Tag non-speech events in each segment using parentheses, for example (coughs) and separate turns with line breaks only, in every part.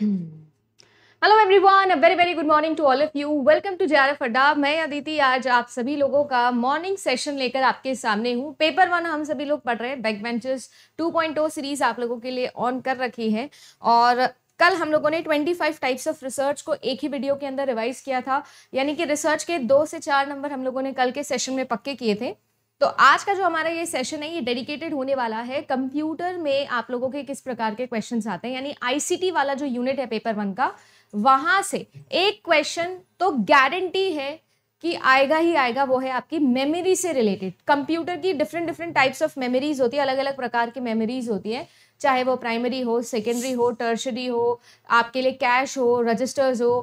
hello everyone uh very very good morning to all of you welcome to J Adda मैं अदिति आज आप सभी लोगों का मॉर्निंग सेशन लेकर आपके सामने हूँ पेपर वन हम सभी लोग पढ़ रहे हैं बैक बेंचेस 2.0 सीरीज आप लोगों के लिए ऑन कर रखी है और कल हम लोगों ने 25 टाइप्स ऑफ रिसर्च को एक ही वीडियो के अंदर रिवाइज किया था यानी कि रिसर्च के दो से चार नंबर हम लोगों ने कल के सेशन में पक्के किए थे तो आज का जो हमारा ये सेशन है ये डेडिकेटेड होने वाला है कंप्यूटर में आप लोगों के किस प्रकार के क्वेश्चन आते हैं यानी आईसीटी वाला जो यूनिट है पेपर वन का वहाँ से एक क्वेश्चन तो गारंटी है कि आएगा ही आएगा वो है आपकी मेमोरी से रिलेटेड कंप्यूटर की different different types of memories होती है अलग अलग प्रकार की मेमोरीज होती है चाहे वो प्राइमरी हो सेकेंडरी हो टर्शरी हो आपके लिए कैश हो रजिस्टर्स हो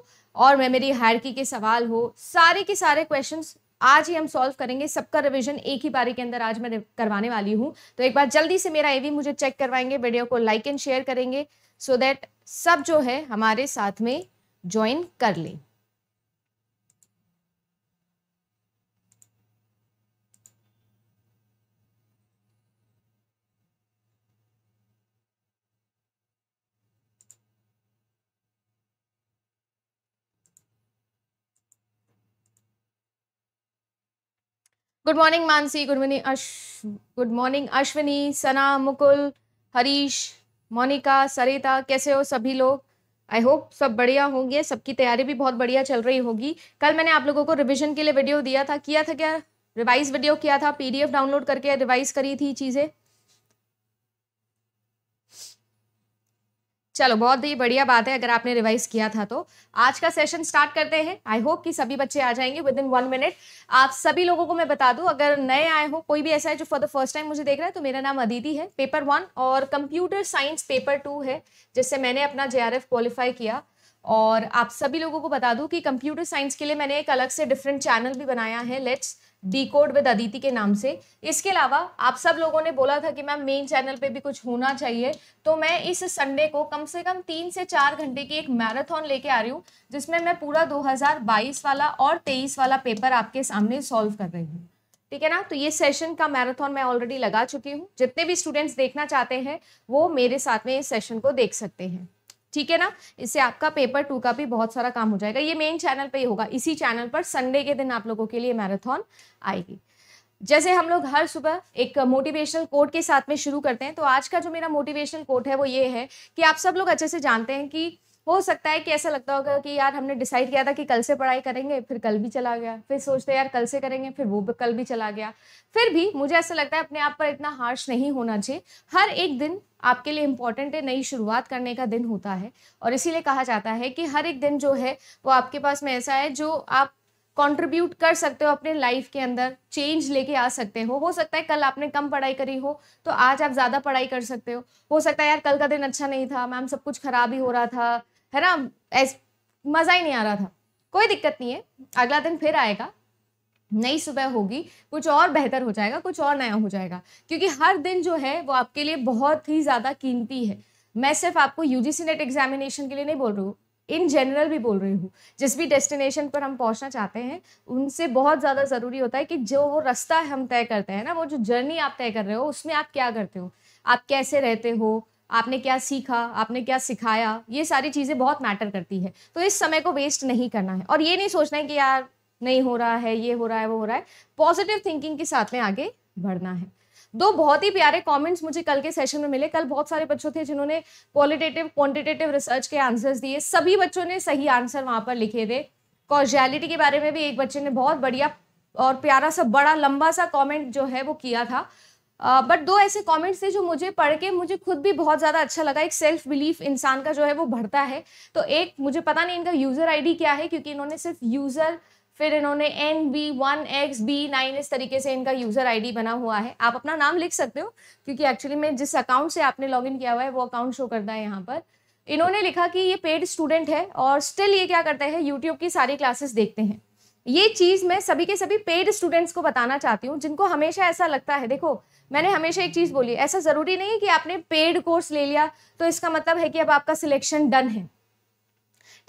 और मेमोरी हायर के सवाल हो सारे के सारे क्वेश्चंस आज ही हम सॉल्व करेंगे सबका रिविजन एक ही बारी के अंदर आज मैं करवाने वाली हूँ तो एक बार जल्दी से मेरा एवी मुझे चेक करवाएंगे वीडियो को लाइक एंड शेयर करेंगे सो so दैट सब जो है हमारे साथ में ज्वाइन कर लें good morning Mansi good morning अश गुड मॉर्निंग अश्विनी सना मुकुल हरीश मोनिका सरिता कैसे हो सभी लोग आई होप सब बढ़िया होंगे सबकी तैयारी भी बहुत बढ़िया चल रही होगी कल मैंने आप लोगों को रिविजन के लिए वीडियो दिया था किया था क्या रिवाइज वीडियो किया था पीडीएफ डाउनलोड करके रिवाइज करी थी चीज़ें चलो बहुत ही बढ़िया बात है अगर आपने रिवाइज किया था तो आज का सेशन स्टार्ट करते हैं आई होप कि सभी बच्चे आ जाएंगे विद इन वन मिनट आप सभी लोगों को मैं बता दूं अगर नए आए हो कोई भी ऐसा है जो फॉर द फर्स्ट टाइम मुझे देख रहा है तो मेरा नाम अदिति है पेपर वन और कंप्यूटर साइंस पेपर टू है जिससे मैंने अपना जे क्वालिफाई किया और आप सभी लोगों को बता दूँ कि कंप्यूटर साइंस के लिए मैंने एक अलग से डिफरेंट चैनल भी बनाया है let's decode with Aditi के नाम से इसके अलावा आप सब लोगों ने बोला था कि मैम मेन चैनल पे भी कुछ होना चाहिए तो मैं इस संडे को कम से कम तीन से चार घंटे की एक मैराथन लेके आ रही हूँ जिसमें मैं पूरा 2022 वाला और 23 वाला पेपर आपके सामने सॉल्व कर रही हूँ ठीक है ना तो ये सेशन का मैराथन मैं ऑलरेडी लगा चुकी हूँ जितने भी स्टूडेंट्स देखना चाहते हैं वो मेरे साथ में इस सेशन को देख सकते हैं ठीक है ना इससे आपका पेपर टू का भी बहुत सारा काम हो जाएगा ये मेन चैनल पे ही होगा इसी चैनल पर संडे के दिन आप लोगों के लिए मैराथन आएगी जैसे हम लोग हर सुबह एक मोटिवेशनल कोट के साथ में शुरू करते हैं तो आज का जो मेरा मोटिवेशनल कोट है वो ये है कि आप सब लोग अच्छे से जानते हैं कि हो सकता है कि ऐसा लगता होगा कि यार हमने डिसाइड किया था कि कल से पढ़ाई करेंगे फिर कल भी चला गया फिर सोचते यार कल से करेंगे फिर वो कल भी चला गया फिर भी मुझे ऐसा लगता है अपने आप पर इतना हार्श नहीं होना चाहिए हर एक दिन आपके लिए इम्पॉर्टेंट है नई शुरुआत करने का दिन होता है और इसीलिए कहा जाता है कि हर एक दिन जो है वो आपके पास में ऐसा है जो आप कंट्रीब्यूट कर सकते हो अपने लाइफ के अंदर चेंज लेके आ सकते हो हो सकता है कल आपने कम पढ़ाई करी हो तो आज आप ज़्यादा पढ़ाई कर सकते हो हो सकता है यार कल का दिन अच्छा नहीं था मैम सब कुछ खराब ही हो रहा था है ना ऐस मज़ा ही नहीं आ रहा था कोई दिक्कत नहीं है अगला दिन फिर आएगा नई सुबह होगी कुछ और बेहतर हो जाएगा कुछ और नया हो जाएगा क्योंकि हर दिन जो है वो आपके लिए बहुत ही ज़्यादा कीमती है मैं सिर्फ आपको U G C NET examination के लिए नहीं बोल रही हूँ इन जनरल भी बोल रही हूँ जिस भी डेस्टिनेशन पर हम पहुँचना चाहते हैं उनसे बहुत ज़्यादा ज़रूरी होता है कि जो वो रास्ता हम तय करते हैं ना वो जो जर्नी आप तय कर रहे हो उसमें आप क्या करते हो आप कैसे रहते हो आपने क्या सीखा आपने क्या सिखाया ये सारी चीज़ें बहुत मैटर करती है तो इस समय को वेस्ट नहीं करना है और ये नहीं सोचना है कि यार नहीं हो रहा है ये हो रहा है वो हो रहा है पॉजिटिव थिंकिंग के साथ में आगे बढ़ना है दो बहुत ही प्यारे कमेंट्स मुझे कल के सेशन में मिले कल बहुत सारे बच्चों थे जिन्होंने क्वालिटेटिव क्वांटिटेटिव रिसर्च के आंसर्स दिए सभी बच्चों ने सही आंसर वहाँ पर लिखे थे कॉजैलिटी के बारे में भी एक बच्चे ने बहुत बढ़िया और प्यारा सा बड़ा लंबा सा कमेंट जो है वो किया था बट दो ऐसे कमेंट्स थे जो मुझे पढ़ के मुझे खुद भी बहुत ज़्यादा अच्छा लगा एक सेल्फ बिलीफ इंसान का जो है वो बढ़ता है तो एक मुझे पता नहीं इनका यूज़र आईडी क्या है क्योंकि इन्होंने सिर्फ यूज़र फिर इन्होंने N B one X B nine इस तरीके से इनका यूज़र आईडी बना हुआ है आप अपना नाम लिख सकते हो क्योंकि एक्चुअली में जिस अकाउंट से आपने लॉगिन किया हुआ है वो अकाउंट शो करता है यहाँ पर इन्होंने लिखा कि ये पेड स्टूडेंट है और स्टिल ये क्या करते हैं यूट्यूब की सारी क्लासेस देखते हैं ये चीज़ मैं सभी के सभी पेड स्टूडेंट्स को बताना चाहती हूँ जिनको हमेशा ऐसा लगता है देखो मैंने हमेशा एक चीज़ बोली ऐसा ज़रूरी नहीं कि आपने पेड कोर्स ले लिया तो इसका मतलब है कि अब आपका सिलेक्शन डन है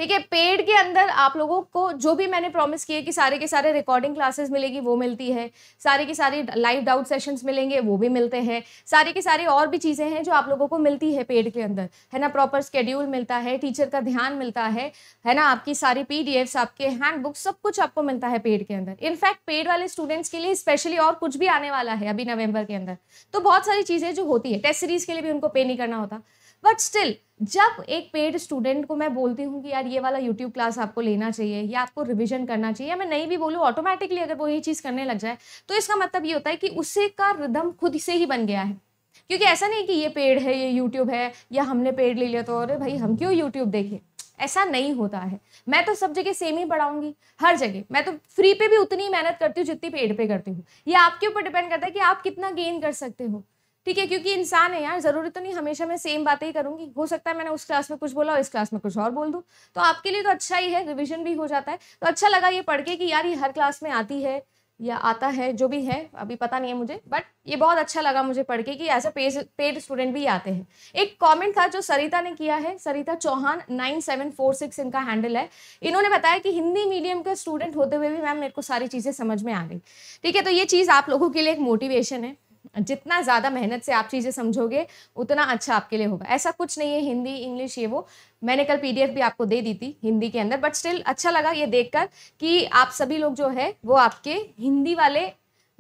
ठीक है पेड के अंदर आप लोगों को जो भी मैंने प्रॉमिस किए कि सारे के सारे रिकॉर्डिंग क्लासेस मिलेगी वो मिलती है सारे के सारे लाइव डाउट सेशंस मिलेंगे वो भी मिलते हैं सारे के सारे और भी चीज़ें हैं जो आप लोगों को मिलती है पेड के अंदर है ना प्रॉपर स्केड्यूल मिलता है टीचर का ध्यान मिलता है है ना आपकी सारी पी आपके हैंड बुक्स सब कुछ आपको मिलता है पेड के अंदर इनफैक्ट पेड वाले स्टूडेंट्स के लिए स्पेशली और कुछ भी आने वाला है अभी नवंबर के अंदर तो बहुत सारी चीज़ें जो होती है टेस्ट सीरीज़ के लिए भी उनको पे नहीं करना होता बट स्टिल जब एक पेड स्टूडेंट को मैं बोलती हूँ कि यार ये वाला यूट्यूब क्लास आपको लेना चाहिए या आपको रिविजन करना चाहिए मैं नहीं भी बोलूँ ऑटोमेटिकली अगर वो ये चीज़ करने लग जाए तो इसका मतलब ये होता है कि उसे का रिदम खुद से ही बन गया है क्योंकि ऐसा नहीं कि ये पेड़ है ये यूट्यूब है या हमने पेड़ ले लिया तो अरे भाई हम क्यों यूट्यूब देखें ऐसा नहीं होता है मैं तो सब जगह सेम ही पढ़ाऊंगी हर जगह मैं तो फ्री पे भी उतनी मेहनत करती हूँ जितनी पेड पे करती हूँ ये आपके ऊपर डिपेंड करता है कि आप कितना गेन कर सकते हो ठीक है क्योंकि इंसान है यार ज़रूरी तो नहीं हमेशा मैं सेम बातें ही करूंगी हो सकता है मैंने उस क्लास में कुछ बोला और इस क्लास में कुछ और बोल दूँ तो आपके लिए तो अच्छा ही है रिविजन भी हो जाता है तो अच्छा लगा ये पढ़ के कि यार ये हर क्लास में आती है या आता है जो भी है अभी पता नहीं है मुझे बट ये बहुत अच्छा लगा मुझे पढ़ के कि ऐसे पेज पेड पेड स्टूडेंट भी आते हैं एक कमेंट था जो सरिता ने किया है Sarita Chauhan nine seven four six इनका हैंडल है इन्होंने बताया कि हिंदी मीडियम के स्टूडेंट होते हुए भी मैम मेरे को सारी चीज़ें समझ में आ गई ठीक है तो ये चीज़ आप लोगों के लिए एक मोटिवेशन है जितना ज़्यादा मेहनत से आप चीज़ें समझोगे उतना अच्छा आपके लिए होगा ऐसा कुछ नहीं है हिंदी इंग्लिश ये वो मैंने कल पीडीएफ भी आपको दे दी थी हिंदी के अंदर बट स्टिल अच्छा लगा ये देखकर कि आप सभी लोग जो है वो आपके हिंदी वाले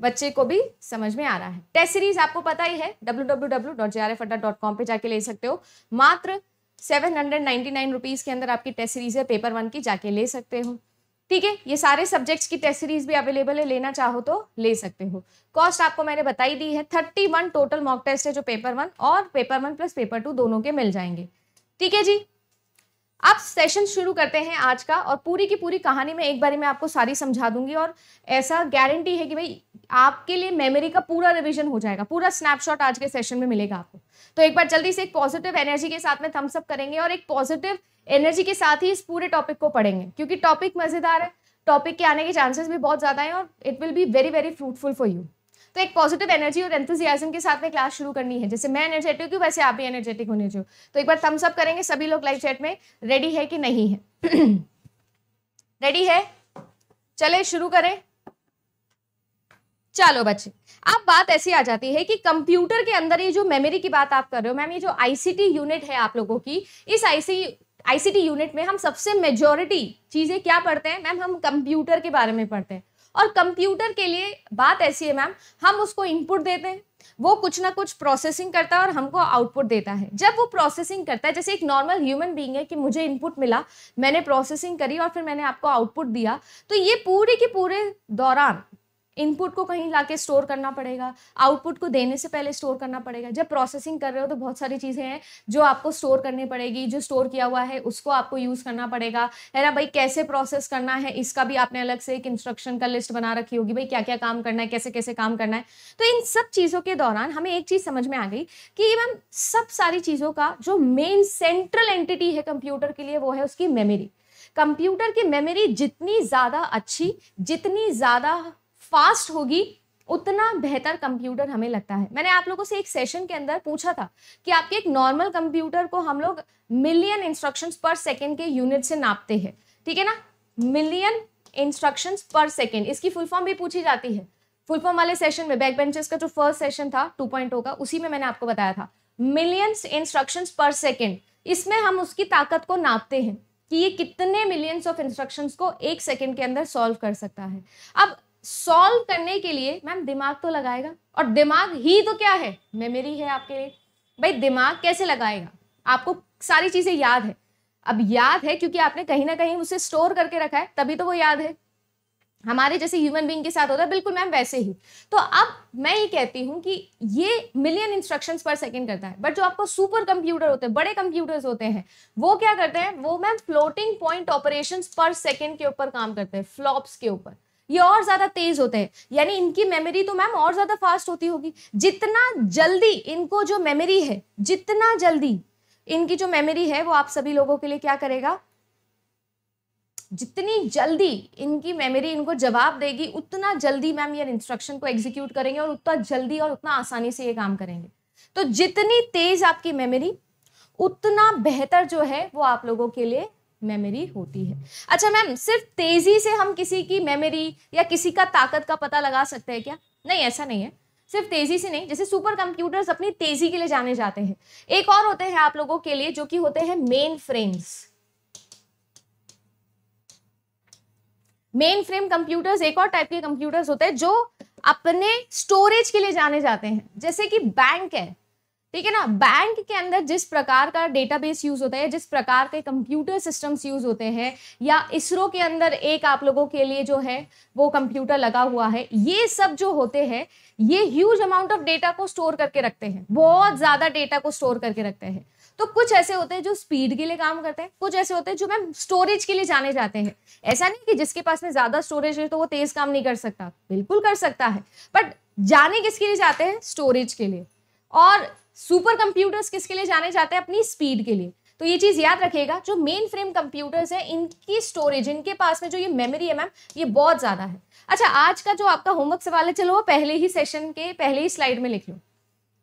बच्चे को भी समझ में आ रहा है टेस्ट सीरीज आपको पता ही है डब्ल्यू पे जाके ले सकते हो मात्र seven hundred ninety nine rupees के अंदर आपकी टेस्ट सीरीज है पेपर वन की जाके ले सकते हो ठीक है ये सारे सब्जेक्ट्स की टेस्ट सीरीज भी अवेलेबल है लेना चाहो तो ले सकते हो कॉस्ट आपको मैंने बताई दी है thirty one total mock test है जो पेपर वन और paper one plus paper two दोनों के मिल जाएंगे ठीक है जी अब सेशन शुरू करते हैं आज का और पूरी की पूरी कहानी में एक बार मैं आपको सारी समझा दूंगी और ऐसा गारंटी है कि भाई आपके लिए मेमोरी का पूरा रिविजन हो जाएगा पूरा स्नैपशॉट आज के सेशन में मिलेगा आपको तो एक बार जल्दी से एक पॉजिटिव एनर्जी के साथ में थम्सअप करेंगे और एक पॉजिटिव एनर्जी के साथ ही इस पूरे टॉपिक को पढ़ेंगे क्योंकि टॉपिक मज़ेदार है टॉपिक के आने के चांसेस भी बहुत ज़्यादा है और it will be very very fruitful for you तो एक पॉजिटिव एनर्जी और एंथुजियाजम के साथ में क्लास शुरू करनी है जैसे मैं एनर्जेटिक हूँ वैसे आप भी एनर्जेटिक होने चाहिए तो एक बार थम्सअप करेंगे सभी लोग लाइव चैट में रेडी है कि नहीं है रेडी (clears throat) है चले शुरू करें चलो बच्चे अब बात ऐसी आ जाती है कि कंप्यूटर के अंदर ये जो मेमोरी की बात आप कर रहे हो मैम ये जो आईसीटी यूनिट है आप लोगों की इस आईसी आईसीटी यूनिट में हम सबसे मेजोरिटी चीज़ें क्या पढ़ते हैं मैम हम कंप्यूटर के बारे में पढ़ते हैं और कंप्यूटर के लिए बात ऐसी है मैम हम उसको इनपुट देते हैं वो कुछ ना कुछ प्रोसेसिंग करता है और हमको आउटपुट देता है जब वो प्रोसेसिंग करता है जैसे एक नॉर्मल ह्यूमन बीइंग है कि मुझे इनपुट मिला मैंने प्रोसेसिंग करी और फिर मैंने आपको आउटपुट दिया तो ये पूरे के पूरे दौरान इनपुट को कहीं ला स्टोर करना पड़ेगा आउटपुट को देने से पहले स्टोर करना पड़ेगा जब प्रोसेसिंग कर रहे हो तो बहुत सारी चीज़ें हैं जो आपको स्टोर करनी पड़ेगी जो स्टोर किया हुआ है उसको आपको यूज़ करना पड़ेगा है ना भाई कैसे प्रोसेस करना है इसका भी आपने अलग से एक इंस्ट्रक्शन का लिस्ट बना रखी होगी भाई क्या क्या काम करना है कैसे कैसे काम करना है तो इन सब चीज़ों के दौरान हमें एक चीज़ समझ में आ गई कि इवन सब सारी चीज़ों का जो मेन सेंट्रल एंटिटी है कंप्यूटर के लिए वो है उसकी मेमोरी कंप्यूटर की मेमोरी जितनी ज़्यादा अच्छी जितनी ज़्यादा फास्ट होगी उतना बेहतर कंप्यूटर हमें लगता है मैंने आप लोगों से एक सेशन के अंदर पूछा था कि आपके एक नॉर्मल कंप्यूटर को हम लोग मिलियन इंस्ट्रक्शंस पर सेकंड के यूनिट से नापते हैं ठीक है ना मिलियन इंस्ट्रक्शंस पर सेकंड इसकी फुल फॉर्म भी पूछी जाती है फुल फॉर्म वाले सेशन में बैक बेंचेस का जो फर्स्ट सेशन था टू oh का उसी में मैंने आपको बताया था मिलियंस इंस्ट्रक्शन पर सेकेंड इसमें हम उसकी ताकत को नापते हैं कि ये कितने मिलियंस ऑफ इंस्ट्रक्शंस को एक सेकंड के अंदर सॉल्व कर सकता है अब सॉल्व करने के लिए मैम दिमाग तो लगाएगा और दिमाग ही तो क्या है मेमोरी है आपके लिए भाई दिमाग कैसे लगाएगा आपको सारी चीज़ें याद है अब याद है क्योंकि आपने कहीं ना कहीं उसे स्टोर करके रखा है तभी तो वो याद है हमारे जैसे ह्यूमन बींग के साथ होता है बिल्कुल मैम वैसे ही तो अब मैं ये कहती हूँ कि ये मिलियन इंस्ट्रक्शन पर सेकेंड करता है बट जो आपको सुपर कंप्यूटर होते हैं बड़े कंप्यूटर्स होते हैं वो क्या करते हैं वो ma'am floating point operation per second के ऊपर काम करते हैं फ्लॉप्स के ऊपर ये और ज़्यादा तेज़ होते हैं यानी इनकी मेमोरी तो मैम और ज़्यादा फास्ट होती होगी जितना जल्दी इनको जो मेमोरी है जितना जल्दी इनकी जो मेमोरी है वो आप सभी लोगों के लिए क्या करेगा जितनी जल्दी इनकी मेमोरी इनको जवाब देगी उतना जल्दी मैम ये इंस्ट्रक्शन को एग्जीक्यूट करेंगे और उतना जल्दी और उतना आसानी से ये काम करेंगे तो जितनी तेज आपकी मेमोरी उतना बेहतर जो है वो आप लोगों के लिए मेमोरी होती है अच्छा मैम सिर्फ तेज़ी से हम किसी की मेमोरी या किसी का ताकत का पता लगा सकते हैं क्या नहीं ऐसा नहीं है सिर्फ तेज़ी से नहीं जैसे सुपर कंप्यूटर्स अपनी तेज़ी के लिए जाने जाते हैं एक और होते हैं आप लोगों के लिए जो कि होते हैं mainframes mainframe computers एक और टाइप के कंप्यूटर्स होते हैं जो अपने स्टोरेज के लिए जाने जाते हैं जैसे कि बैंक है ठीक है ना बैंक के अंदर जिस प्रकार का डेटाबेस यूज होता है जिस प्रकार के कंप्यूटर सिस्टम्स यूज होते हैं या इसरो के अंदर एक आप लोगों के लिए जो है वो कंप्यूटर लगा हुआ है ये सब जो होते हैं ये ह्यूज अमाउंट ऑफ डेटा को स्टोर करके रखते हैं बहुत ज़्यादा डेटा को स्टोर करके रखते हैं तो कुछ ऐसे होते हैं जो स्पीड के लिए काम करते हैं कुछ ऐसे होते हैं जो मैम स्टोरेज के लिए जाने जाते हैं ऐसा नहीं कि जिसके पास में ज़्यादा स्टोरेज है तो वो तेज़ काम नहीं कर सकता बिल्कुल कर सकता है बट जाने किसके लिए जाते हैं स्टोरेज के लिए और सुपर कंप्यूटर्स किसके लिए जाने जाते हैं अपनी स्पीड के लिए तो ये चीज़ याद रखेगा जो मेन फ्रेम कंप्यूटर्स है इनकी स्टोरेज इनके पास में जो ये मेमोरी है मैम ये बहुत ज़्यादा है अच्छा आज का जो आपका होमवर्क सवाल है चलो वो पहले ही सेशन के पहले ही स्लाइड में लिख लो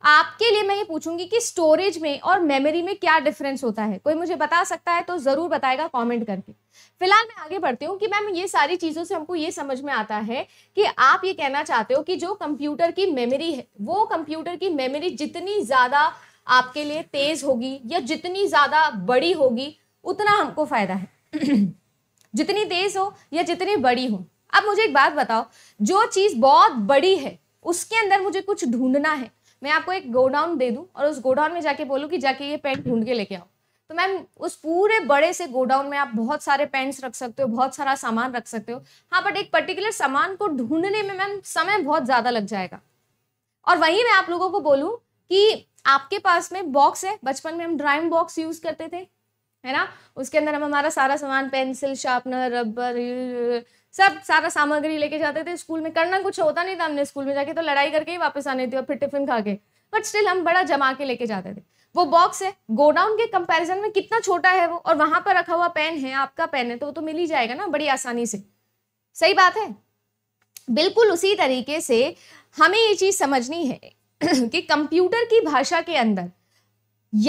आपके लिए मैं ये पूछूंगी कि स्टोरेज में और मेमोरी में क्या डिफरेंस होता है कोई मुझे बता सकता है तो ज़रूर बताएगा कमेंट करके फिलहाल मैं आगे बढ़ती हूँ कि मैम ये सारी चीज़ों से हमको ये समझ में आता है कि आप ये कहना चाहते हो कि जो कंप्यूटर की मेमोरी है वो कंप्यूटर की मेमोरी जितनी ज़्यादा आपके लिए तेज़ होगी या जितनी ज़्यादा बड़ी होगी उतना हमको फ़ायदा है जितनी तेज़ हो या जितनी बड़ी हो अब मुझे एक बात बताओ जो चीज़ बहुत बड़ी है उसके अंदर मुझे कुछ ढूंढना है मैं आपको एक गोडाउन दे दूँ और उस गोडाउन में जाके बोलूँ कि जाके ये पेन ढूंढ के लेके आओ तो मैम उस पूरे बड़े से गोडाउन में आप बहुत सारे पेंट्स रख सकते हो बहुत सारा सामान रख सकते हो हाँ बट एक पर्टिकुलर सामान को ढूंढने में मैम समय बहुत ज़्यादा लग जाएगा और वहीं मैं आप लोगों को बोलूँ कि आपके पास में बॉक्स है बचपन में हम ड्राइंग बॉक्स यूज़ करते थे है ना उसके अंदर हम हमारा सारा सामान पेंसिल शार्पनर रबर सब सारा सामग्री लेके जाते थे स्कूल में करना कुछ होता नहीं था हमने स्कूल में जाके तो लड़ाई करके ही वापस आने थी और फिर टिफिन खा के बट स्टिल हम बड़ा जमा के लेके जाते थे वो बॉक्स है गोडाउन के कंपैरिजन में कितना छोटा है वो और वहां पर रखा हुआ पेन है आपका पेन है तो वो तो मिल ही जाएगा ना बड़ी आसानी से सही बात है बिल्कुल उसी तरीके से हमें ये चीज समझनी है (clears throat) कि कंप्यूटर की भाषा के अंदर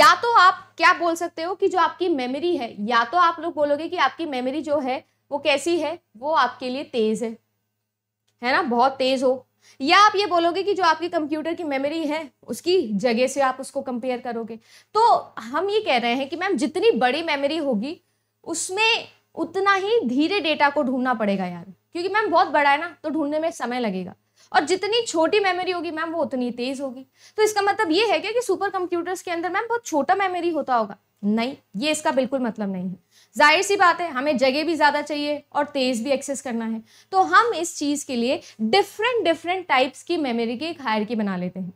या तो आप क्या बोल सकते हो कि जो आपकी मेमोरी है या तो आप लोग बोलोगे कि आपकी मेमोरी जो है वो कैसी है वो आपके लिए तेज़ है है ना बहुत तेज़ हो या आप ये बोलोगे कि जो आपकी कंप्यूटर की मेमोरी है उसकी जगह से आप उसको कंपेयर करोगे तो हम ये कह रहे हैं कि मैम जितनी बड़ी मेमोरी होगी उसमें उतना ही धीरे डेटा को ढूंढना पड़ेगा यार क्योंकि मैम बहुत बड़ा है ना तो ढूंढने में समय लगेगा और जितनी छोटी मेमोरी होगी मैम वो उतनी तेज़ होगी तो इसका मतलब ये है क्या कि सुपर कंप्यूटर्स के अंदर मैम बहुत छोटा मेमोरी होता होगा नहीं ये इसका बिल्कुल मतलब नहीं है जाहिर सी बात है हमें जगह भी ज़्यादा चाहिए और तेज़ भी एक्सेस करना है तो हम इस चीज़ के लिए डिफरेंट डिफरेंट टाइप्स की मेमोरी की एक हायर की बना लेते हैं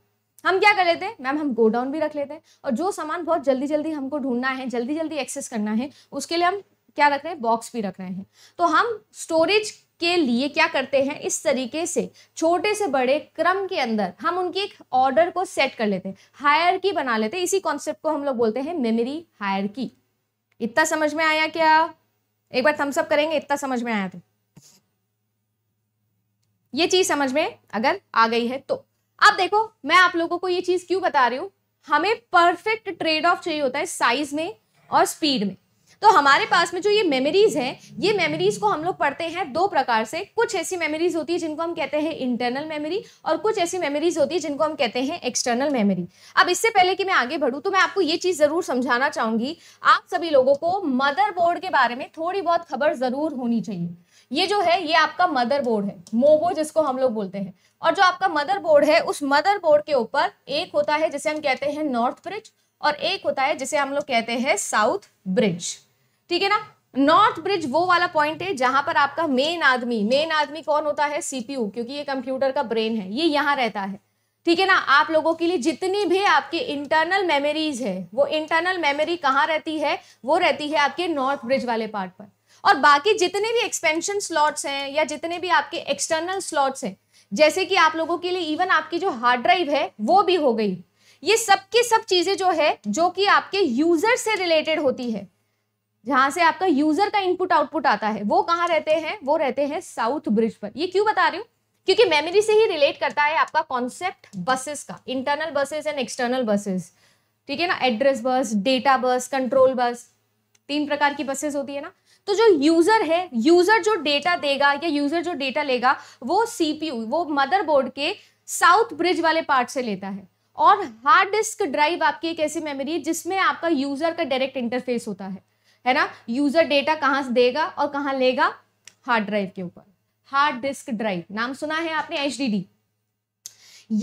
हम क्या कर लेते हैं मैम हम गो डाउन भी रख लेते हैं और जो सामान बहुत जल्दी जल्दी हमको ढूंढना है जल्दी जल्दी एक्सेस करना है उसके लिए हम क्या रख रहे हैं बॉक्स भी रख रहे हैं तो हम स्टोरेज के लिए क्या करते हैं इस तरीके से छोटे से बड़े क्रम के अंदर हम उनकी एक ऑर्डर को सेट कर लेते हैं हायर की बना लेते हैं इसी कॉन्सेप्ट को हम लोग बोलते हैं मेमोरी हायर की इतना समझ में आया क्या एक बार थम्सअप करेंगे इतना समझ में आया तो ये चीज समझ में अगर आ गई है तो अब देखो मैं आप लोगों को ये चीज क्यों बता रही हूं हमें परफेक्ट ट्रेड ऑफ चाहिए होता है साइज में और स्पीड में तो हमारे पास में जो ये मेमोरीज हैं ये मेमोरीज को हम लोग पढ़ते हैं दो प्रकार से कुछ ऐसी मेमोरीज होती है जिनको हम कहते हैं इंटरनल मेमोरी और कुछ ऐसी मेमोरीज होती है जिनको हम कहते हैं एक्सटर्नल मेमोरी अब इससे पहले कि मैं आगे बढ़ूँ तो मैं आपको ये चीज़ ज़रूर समझाना चाहूँगी आप सभी लोगों को मदर के बारे में थोड़ी बहुत खबर ज़रूर होनी चाहिए ये जो है ये आपका मदरबोर्ड है मोबो जिसको हम लोग बोलते हैं और जो आपका मदरबोर्ड है उस मदरबोर्ड के ऊपर एक होता है जिसे हम कहते हैं नॉर्थ ब्रिज और एक होता है जिसे हम लोग कहते हैं साउथ ब्रिज ठीक है ना नॉर्थ ब्रिज वो वाला पॉइंट है जहां पर आपका मेन आदमी मेन आदमी कौन होता है सीपीयू क्योंकि ये कंप्यूटर का ब्रेन है ये यहां रहता है ठीक है ना आप लोगों के लिए जितनी भी आपके इंटरनल मेमोरीज है वो इंटरनल मेमोरी कहाँ रहती है वो रहती है आपके नॉर्थ ब्रिज वाले पार्ट पर और बाकी जितने भी एक्सपेंशन स्लॉट्स हैं या जितने भी आपके एक्सटर्नल स्लॉट्स हैं जैसे कि आप लोगों के लिए इवन आपकी जो हार्ड ड्राइव है वो भी हो गई ये सब की सब चीज़ें जो है जो कि आपके यूजर से रिलेटेड होती है जहां से आपका यूजर का इनपुट आउटपुट आता है वो कहाँ रहते हैं वो रहते हैं साउथ ब्रिज पर ये क्यों बता रही हूँ क्योंकि मेमोरी से ही रिलेट करता है आपका कॉन्सेप्ट बसेस का internal buses and external buses ठीक है ना address bus data bus control bus तीन प्रकार की बसेस होती है ना तो जो यूजर है यूजर जो डेटा देगा या यूजर जो डेटा लेगा वो सीपीयू वो मदरबोर्ड के साउथ ब्रिज वाले पार्ट से लेता है और हार्ड डिस्क ड्राइव आपकी एक ऐसी मेमोरी है जिसमें आपका यूजर का डायरेक्ट इंटरफेस होता है है ना यूजर डेटा कहाँ से देगा और कहाँ लेगा हार्ड ड्राइव के ऊपर हार्ड डिस्क ड्राइव नाम सुना है आपने एच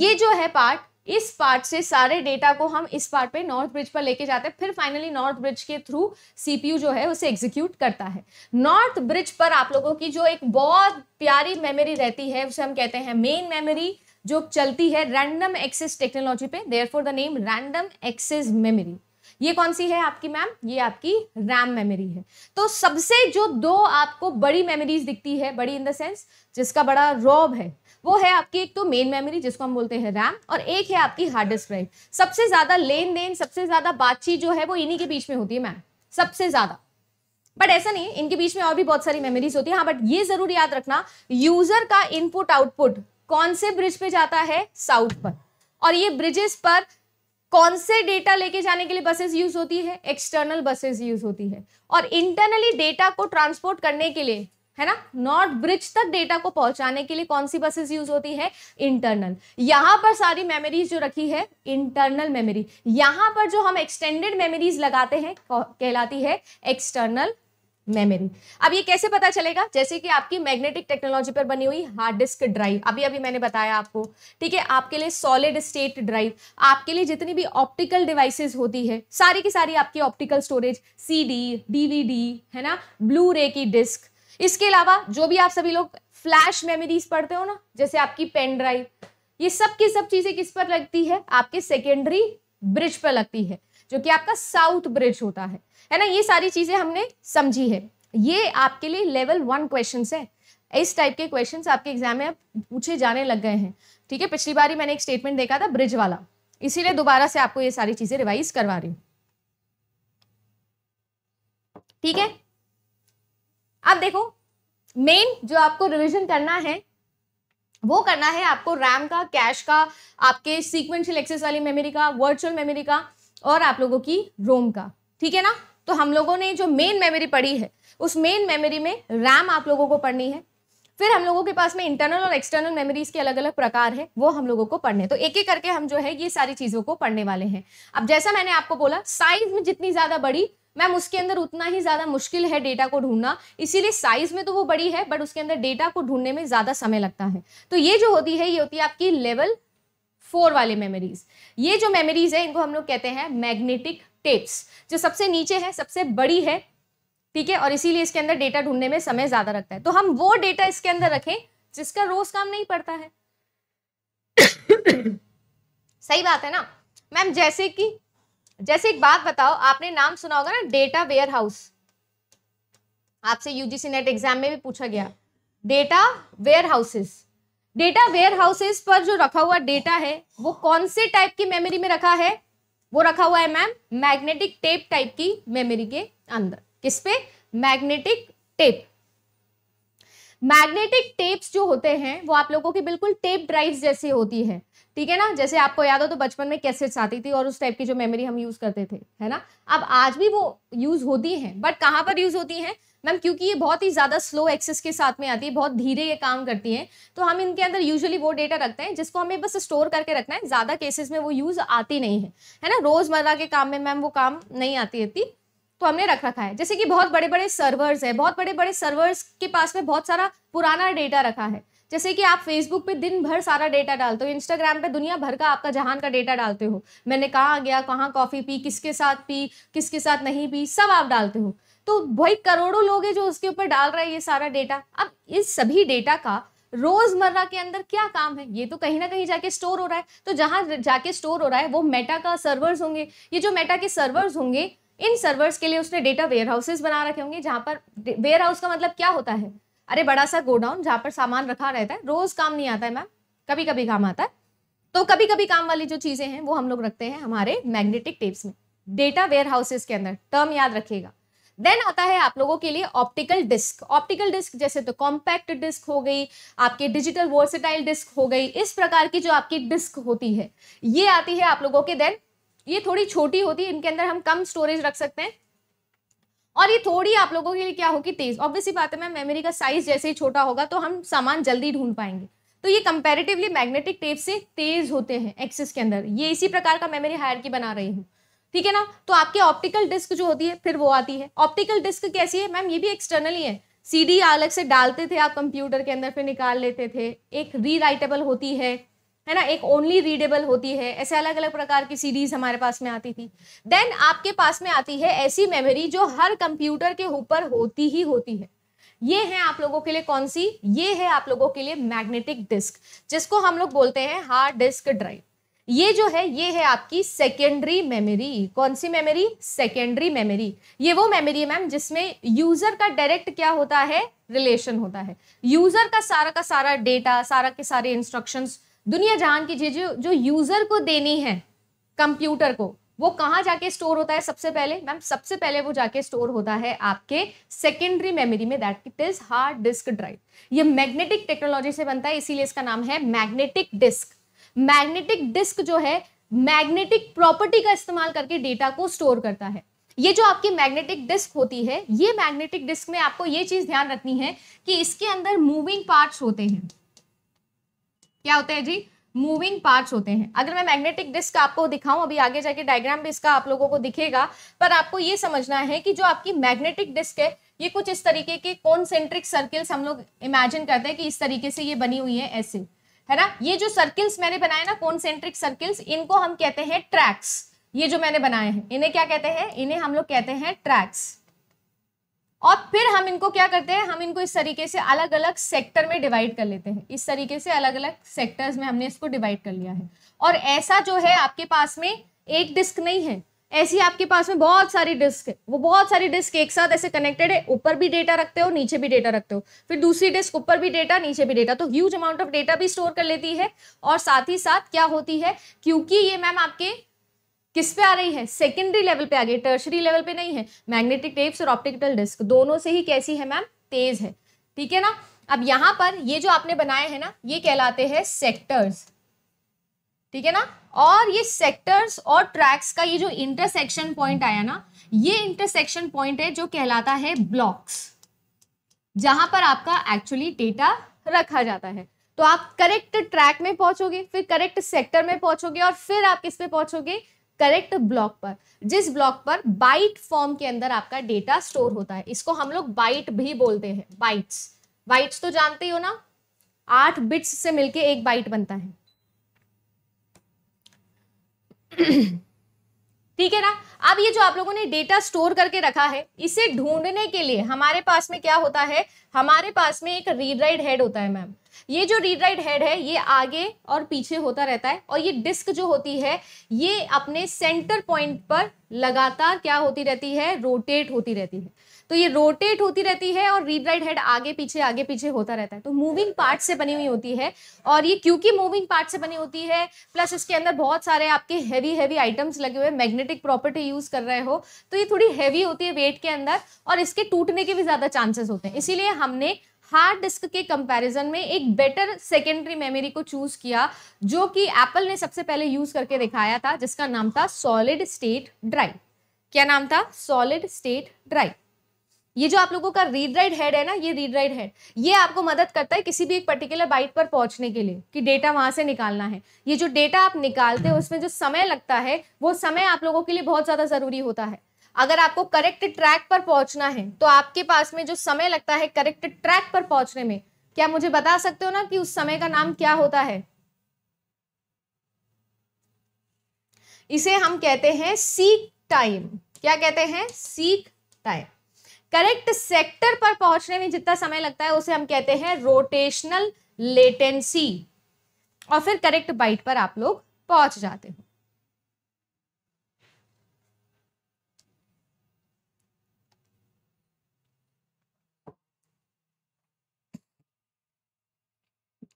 ये जो है पार्ट इस पार्ट से सारे डेटा को हम इस पार्ट पे नॉर्थ ब्रिज पर लेके जाते हैं फिर फाइनली नॉर्थ ब्रिज के थ्रू सीपीयू जो है उसे एग्जीक्यूट करता है नॉर्थ ब्रिज पर आप लोगों की जो एक बहुत प्यारी मेमोरी रहती है उसे हम कहते हैं मेन मेमोरी जो चलती है रैंडम एक्सेस टेक्नोलॉजी पे their the name random access memory ये कौन सी है आपकी मैम ये आपकी रैम मेमोरी है तो सबसे जो दो आपको बड़ी मेमोरीज दिखती है बड़ी इन द सेंस जिसका बड़ा रॉब है वो है आपकी एक तो मेन मेमोरी जिसको हम बोलते हैं रैम और एक है आपकी हार्ड डिस्क ड्राइव सबसे ज्यादा लेन देन सबसे ज्यादा बातचीत जो है वो इन्हीं के बीच में होती है मैम सबसे ज्यादा बट ऐसा नहीं इनके बीच में और भी बहुत सारी मेमोरीज होती है हाँ बट ये जरूर याद रखना यूजर का इनपुट आउटपुट कौन से ब्रिज पे जाता है साउथ पर और ये ब्रिजेस पर कौन से डेटा लेके जाने के लिए बसेस यूज होती है एक्सटर्नल बसेस यूज होती है और इंटरनली डेटा को ट्रांसपोर्ट करने के लिए है ना नॉर्थ ब्रिज तक डेटा को पहुंचाने के लिए कौन सी बसेस यूज होती है इंटरनल यहां पर सारी मेमोरीज जो रखी है इंटरनल मेमोरी यहां पर जो हम एक्सटेंडेड मेमोरीज लगाते हैं कहलाती है एक्सटर्नल मेमोरी अब ये कैसे पता चलेगा जैसे कि आपकी मैग्नेटिक टेक्नोलॉजी पर बनी हुई हार्ड डिस्क ड्राइव अभी अभी मैंने बताया आपको ठीक है आपके लिए सॉलिड स्टेट ड्राइव आपके लिए जितनी भी ऑप्टिकल डिवाइसेस होती है सारी की सारी आपकी ऑप्टिकल स्टोरेज सीडी डीवीडी है ना ब्लू रे की डिस्क इसके अलावा जो भी आप सभी लोग फ्लैश मेमोरीज पढ़ते हो ना जैसे आपकी पेन ड्राइव ये सब की सब चीजें किस पर लगती है आपके सेकेंडरी ब्रिज पर लगती है जो कि आपका साउथ ब्रिज होता है है ना ये सारी चीजें हमने समझी है ये आपके लिए लेवल वन क्वेश्चन है इस टाइप के क्वेश्चन आपके एग्जाम में पूछे जाने लग गए हैं ठीक है पिछली बार ही मैंने एक स्टेटमेंट देखा था ब्रिज वाला इसीलिए दोबारा से आपको ये सारी चीजें रिवाइज करवा रही हूं ठीक है अब देखो मेन जो आपको रिवीजन करना है वो करना है आपको रैम का कैश का आपके सीक्वेंशियल एक्सेस वाली मेमोरी का वर्चुअल मेमोरी का और आप लोगों की रोम का ठीक है ना तो हम लोगों ने जो मेन मेमोरी पढ़ी है उस मेन मेमोरी में रैम आप लोगों को पढ़नी है फिर हम लोगों के पास में इंटरनल और एक्सटर्नल मेमोरीज के अलग अलग प्रकार है वो हम लोगों को पढ़ने तो एक एक करके हम जो है ये सारी चीज़ों को पढ़ने वाले हैं अब जैसा मैंने आपको बोला साइज में जितनी ज़्यादा बड़ी मैम उसके अंदर उतना ही ज़्यादा मुश्किल है डेटा को ढूंढना इसीलिए साइज में तो वो बड़ी है बट उसके अंदर डेटा को ढूंढने में ज़्यादा समय लगता है तो ये जो होती है ये होती है आपकी लेवल फोर वाले मेमोरीज ये जो मेमोरीज है इनको हम लोग कहते हैं मैग्नेटिक टेप्स जो सबसे नीचे है सबसे बड़ी है ठीक है और इसीलिए इसके अंदर डेटा ढूंढने में समय ज़्यादा रखता है तो हम वो डेटा इसके अंदर रखें जिसका रोज काम नहीं पड़ता है (coughs) सही बात है ना मैम जैसे कि जैसे एक बात बताओ आपने नाम सुना होगा ना डेटा वेयर हाउस आपसे यूजीसी नेट एग्जाम में भी पूछा गया data warehouses data warehouses पर जो रखा हुआ डेटा है वो कौन से टाइप की मेमोरी में रखा है वो रखा हुआ है मैम मैग्नेटिक टेप टाइप की मेमोरी के अंदर किस पे मैग्नेटिक टेप मैग्नेटिक टेप्स जो होते हैं वो आप लोगों की बिल्कुल टेप ड्राइव जैसी होती है ठीक है ना जैसे आपको याद हो तो बचपन में कैसेट्स आती थी और उस टाइप की जो मेमोरी हम यूज करते थे है ना अब आज भी वो यूज होती हैं बट कहाँ पर यूज होती हैं मैम क्योंकि ये बहुत ही ज़्यादा स्लो एक्सेस के साथ में आती है बहुत धीरे ये काम करती है तो हम इनके अंदर यूजुअली वो डेटा रखते हैं जिसको हमें बस स्टोर करके रखना है ज़्यादा केसेस में वो यूज़ आती नहीं है है ना रोज़मर्रा के काम में मैम वो काम नहीं आती रहती तो हमने रख रखा है जैसे कि बहुत बड़े बड़े सर्वर्स है बहुत बड़े बड़े सर्वर्स के पास में बहुत सारा पुराना डेटा रखा है जैसे कि आप फेसबुक पे दिन भर सारा डेटा डालते हो इंस्टाग्राम पे दुनिया भर का आपका जहान का डेटा डालते हो मैंने कहाँ गया कहाँ कॉफ़ी पी किसके साथ पी किसके साथ नहीं पी सब आप डालते हो तो भाई करोड़ों लोग हैं जो उसके ऊपर डाल रहे हैं ये सारा डेटा अब इस सभी डेटा का रोजमर्रा के अंदर क्या काम है ये तो कहीं ना कहीं जाके स्टोर हो रहा है तो जहां जाके स्टोर हो रहा है वो मेटा का सर्वर्स होंगे ये जो मेटा के सर्वर्स होंगे इन सर्वर्स के लिए उसने डेटा वेयर हाउसेज बना रखे होंगे जहां पर वेयर हाउस का मतलब क्या होता है अरे बड़ा सा गोडाउन जहां पर सामान रखा रहता है रोज काम नहीं आता है मैम कभी कभी काम आता है तो कभी कभी काम वाली जो चीज़ें हैं वो हम लोग रखते हैं हमारे मैग्नेटिक टेप्स में डेटा वेयर हाउसेज के अंदर टर्म याद रखेगा देन आता है आप लोगों के लिए ऑप्टिकल डिस्क ऑप्टिकल डिस्क जैसे तो कॉम्पैक्ट डिस्क हो गई आपकी डिजिटल वर्सेटाइल डिस्क हो गई इस प्रकार की जो आपकी डिस्क होती है ये आती है आप लोगों के देन ये थोड़ी छोटी होती है इनके अंदर हम कम स्टोरेज रख सकते हैं और ये थोड़ी आप लोगों के लिए क्या होगी तेज ऑब्वियसली बात है मैं मेमोरी का साइज जैसे ही छोटा होगा तो हम सामान जल्दी ढूंढ पाएंगे तो ये कंपेरेटिवली मैग्नेटिक टेप से तेज होते हैं एक्सेस के अंदर ये इसी प्रकार का मेमोरी हायर की बना रही हूँ ठीक है ना तो आपके ऑप्टिकल डिस्क जो होती है फिर वो आती है ऑप्टिकल डिस्क कैसी है मैम ये भी एक्सटर्नली है सीडी अलग से डालते थे आप कंप्यूटर के अंदर फिर निकाल लेते थे एक रीराइटेबल होती है है ना एक ओनली रीडेबल होती है ऐसे अलग अलग प्रकार की सीरीज हमारे पास में आती थी देन आपके पास में आती है ऐसी मेमोरी जो हर कंप्यूटर के ऊपर होती ही होती है ये है आप लोगों के लिए कौन सी ये है आप लोगों के लिए मैग्नेटिक डिस्क जिसको हम लोग बोलते हैं हार्ड डिस्क ड्राइव ये जो है ये है आपकी सेकेंडरी मेमोरी कौन सी मेमोरी सेकेंडरी मेमोरी ये वो मेमोरी है मैम जिसमें यूजर का डायरेक्ट क्या होता है रिलेशन होता है यूजर का सारा का सारा डेटा सारा के सारे इंस्ट्रक्शंस दुनिया जहान की चीजें जो, जो यूजर को देनी है कंप्यूटर को वो कहाँ जाके स्टोर होता है सबसे पहले मैम सबसे पहले वो जाके स्टोर होता है आपके सेकेंडरी मेमोरी में that it is hard disk drive ये मैग्नेटिक टेक्नोलॉजी से बनता है इसीलिए इसका नाम है मैग्नेटिक डिस्क मैग्नेटिक डिस्क जो है मैग्नेटिक प्रॉपर्टी का इस्तेमाल करके डेटा को स्टोर करता है ये जो आपकी मैग्नेटिक डिस्क होती है ये मैग्नेटिक डिस्क में आपको ये चीज ध्यान रखनी है कि इसके अंदर मूविंग पार्ट्स होते हैं क्या होते हैं जी मूविंग पार्ट्स होते हैं अगर मैं मैग्नेटिक डिस्क आपको दिखाऊं अभी आगे जाके डायग्राम भी इसका आप लोगों को दिखेगा पर आपको ये समझना है कि जो आपकी मैग्नेटिक डिस्क है ये कुछ इस तरीके के कॉन्सेंट्रिक सर्किल्स हम लोग इमेजिन करते हैं कि इस तरीके से ये बनी हुई है ऐसे है ना ये जो सर्किल्स मैंने बनाए ना कॉन्सेंट्रिक सर्किल्स इनको हम कहते हैं ट्रैक्स ये जो मैंने बनाए हैं इन्हें क्या कहते हैं इन्हें हम लोग कहते हैं ट्रैक्स और फिर हम इनको क्या करते हैं हम इनको इस तरीके से अलग अलग सेक्टर में डिवाइड कर लेते हैं इस तरीके से अलग अलग सेक्टर्स में हमने इसको डिवाइड कर लिया है और ऐसा जो है आपके पास में एक डिस्क नहीं है ऐसी आपके पास में बहुत सारी डिस्क है वो बहुत सारी डिस्क एक साथ ऐसे कनेक्टेड है ऊपर भी डेटा रखते हो नीचे भी डेटा रखते हो फिर दूसरी डिस्क ऊपर भी डेटा नीचे भी डेटा तो ह्यूज अमाउंट ऑफ डेटा भी स्टोर कर लेती है और साथ ही साथ क्या होती है क्योंकि ये मैम आपके किस पे आ रही है सेकेंडरी लेवल पे आ गई टर्शरी लेवल पे नहीं है मैग्नेटिक टेप्स और ऑप्टिकल डिस्क दोनों से ही कैसी है मैम तेज है ठीक है ना अब यहां पर ये जो आपने बनाए हैं ना ये कहलाते हैं सेक्टर्स ठीक है ना और ये सेक्टर्स और ट्रैक्स का ये जो इंटरसेक्शन पॉइंट आया ना ये इंटरसेक्शन पॉइंट है जो कहलाता है ब्लॉक्स जहां पर आपका एक्चुअली डेटा रखा जाता है तो आप करेक्ट ट्रैक में पहुंचोगे फिर करेक्ट सेक्टर में पहुंचोगे और फिर आप किस पे पहुंचोगे करेक्ट ब्लॉक पर जिस ब्लॉक पर बाइट फॉर्म के अंदर आपका डेटा स्टोर होता है इसको हम लोग बाइट भी बोलते हैं बाइट्स बाइट्स तो जानते ही हो ना आठ बिट्स से मिलके एक बाइट बनता है ठीक है ना अब ये जो आप लोगों ने डेटा स्टोर करके रखा है इसे ढूंढने के लिए हमारे पास में क्या होता है हमारे पास में एक रीड राइट हेड होता है मैम ये जो रीड राइट हेड है ये आगे और पीछे होता रहता है और ये डिस्क जो होती है ये अपने सेंटर पॉइंट पर लगातार क्या होती रहती है रोटेट होती रहती है तो ये रोटेट होती रहती है और रीड राइट हेड आगे पीछे आगे पीछे होता रहता है तो मूविंग पार्ट से बनी हुई होती है और ये क्योंकि मूविंग पार्ट से बनी होती है प्लस इसके अंदर बहुत सारे आपके हैवी हैवी आइटम्स लगे हुए मैग्नेटिक प्रॉपर्टी यूज़ कर रहे हो तो ये थोड़ी हैवी होती है वेट के अंदर और इसके टूटने के भी ज़्यादा चांसेस होते हैं इसीलिए हमने हार्ड डिस्क के कंपैरिजन में एक बेटर सेकेंडरी मेमोरी को चूज किया जो कि एप्पल ने सबसे पहले यूज करके दिखाया था जिसका नाम था सॉलिड स्टेट ड्राइव क्या नाम था सॉलिड स्टेट ड्राइव ये जो आप लोगों का रीड राइट हेड है ना ये रीड राइट हेड ये आपको मदद करता है किसी भी एक पर्टिकुलर बाइट पर पहुंचने के लिए कि डेटा वहां से निकालना है ये जो डेटा आप निकालते हो उसमें जो समय लगता है वो समय आप लोगों के लिए बहुत ज़्यादा ज़रूरी होता है अगर आपको करेक्ट ट्रैक पर पहुंचना है तो आपके पास में जो समय लगता है करेक्ट ट्रैक पर पहुंचने में क्या मुझे बता सकते हो ना कि उस समय का नाम क्या होता है इसे हम कहते हैं सीक टाइम क्या कहते हैं सीक टाइम करेक्ट सेक्टर पर पहुंचने में जितना समय लगता है उसे हम कहते हैं रोटेशनल लेटेंसी और फिर करेक्ट बाइट पर आप लोग पहुंच जाते हो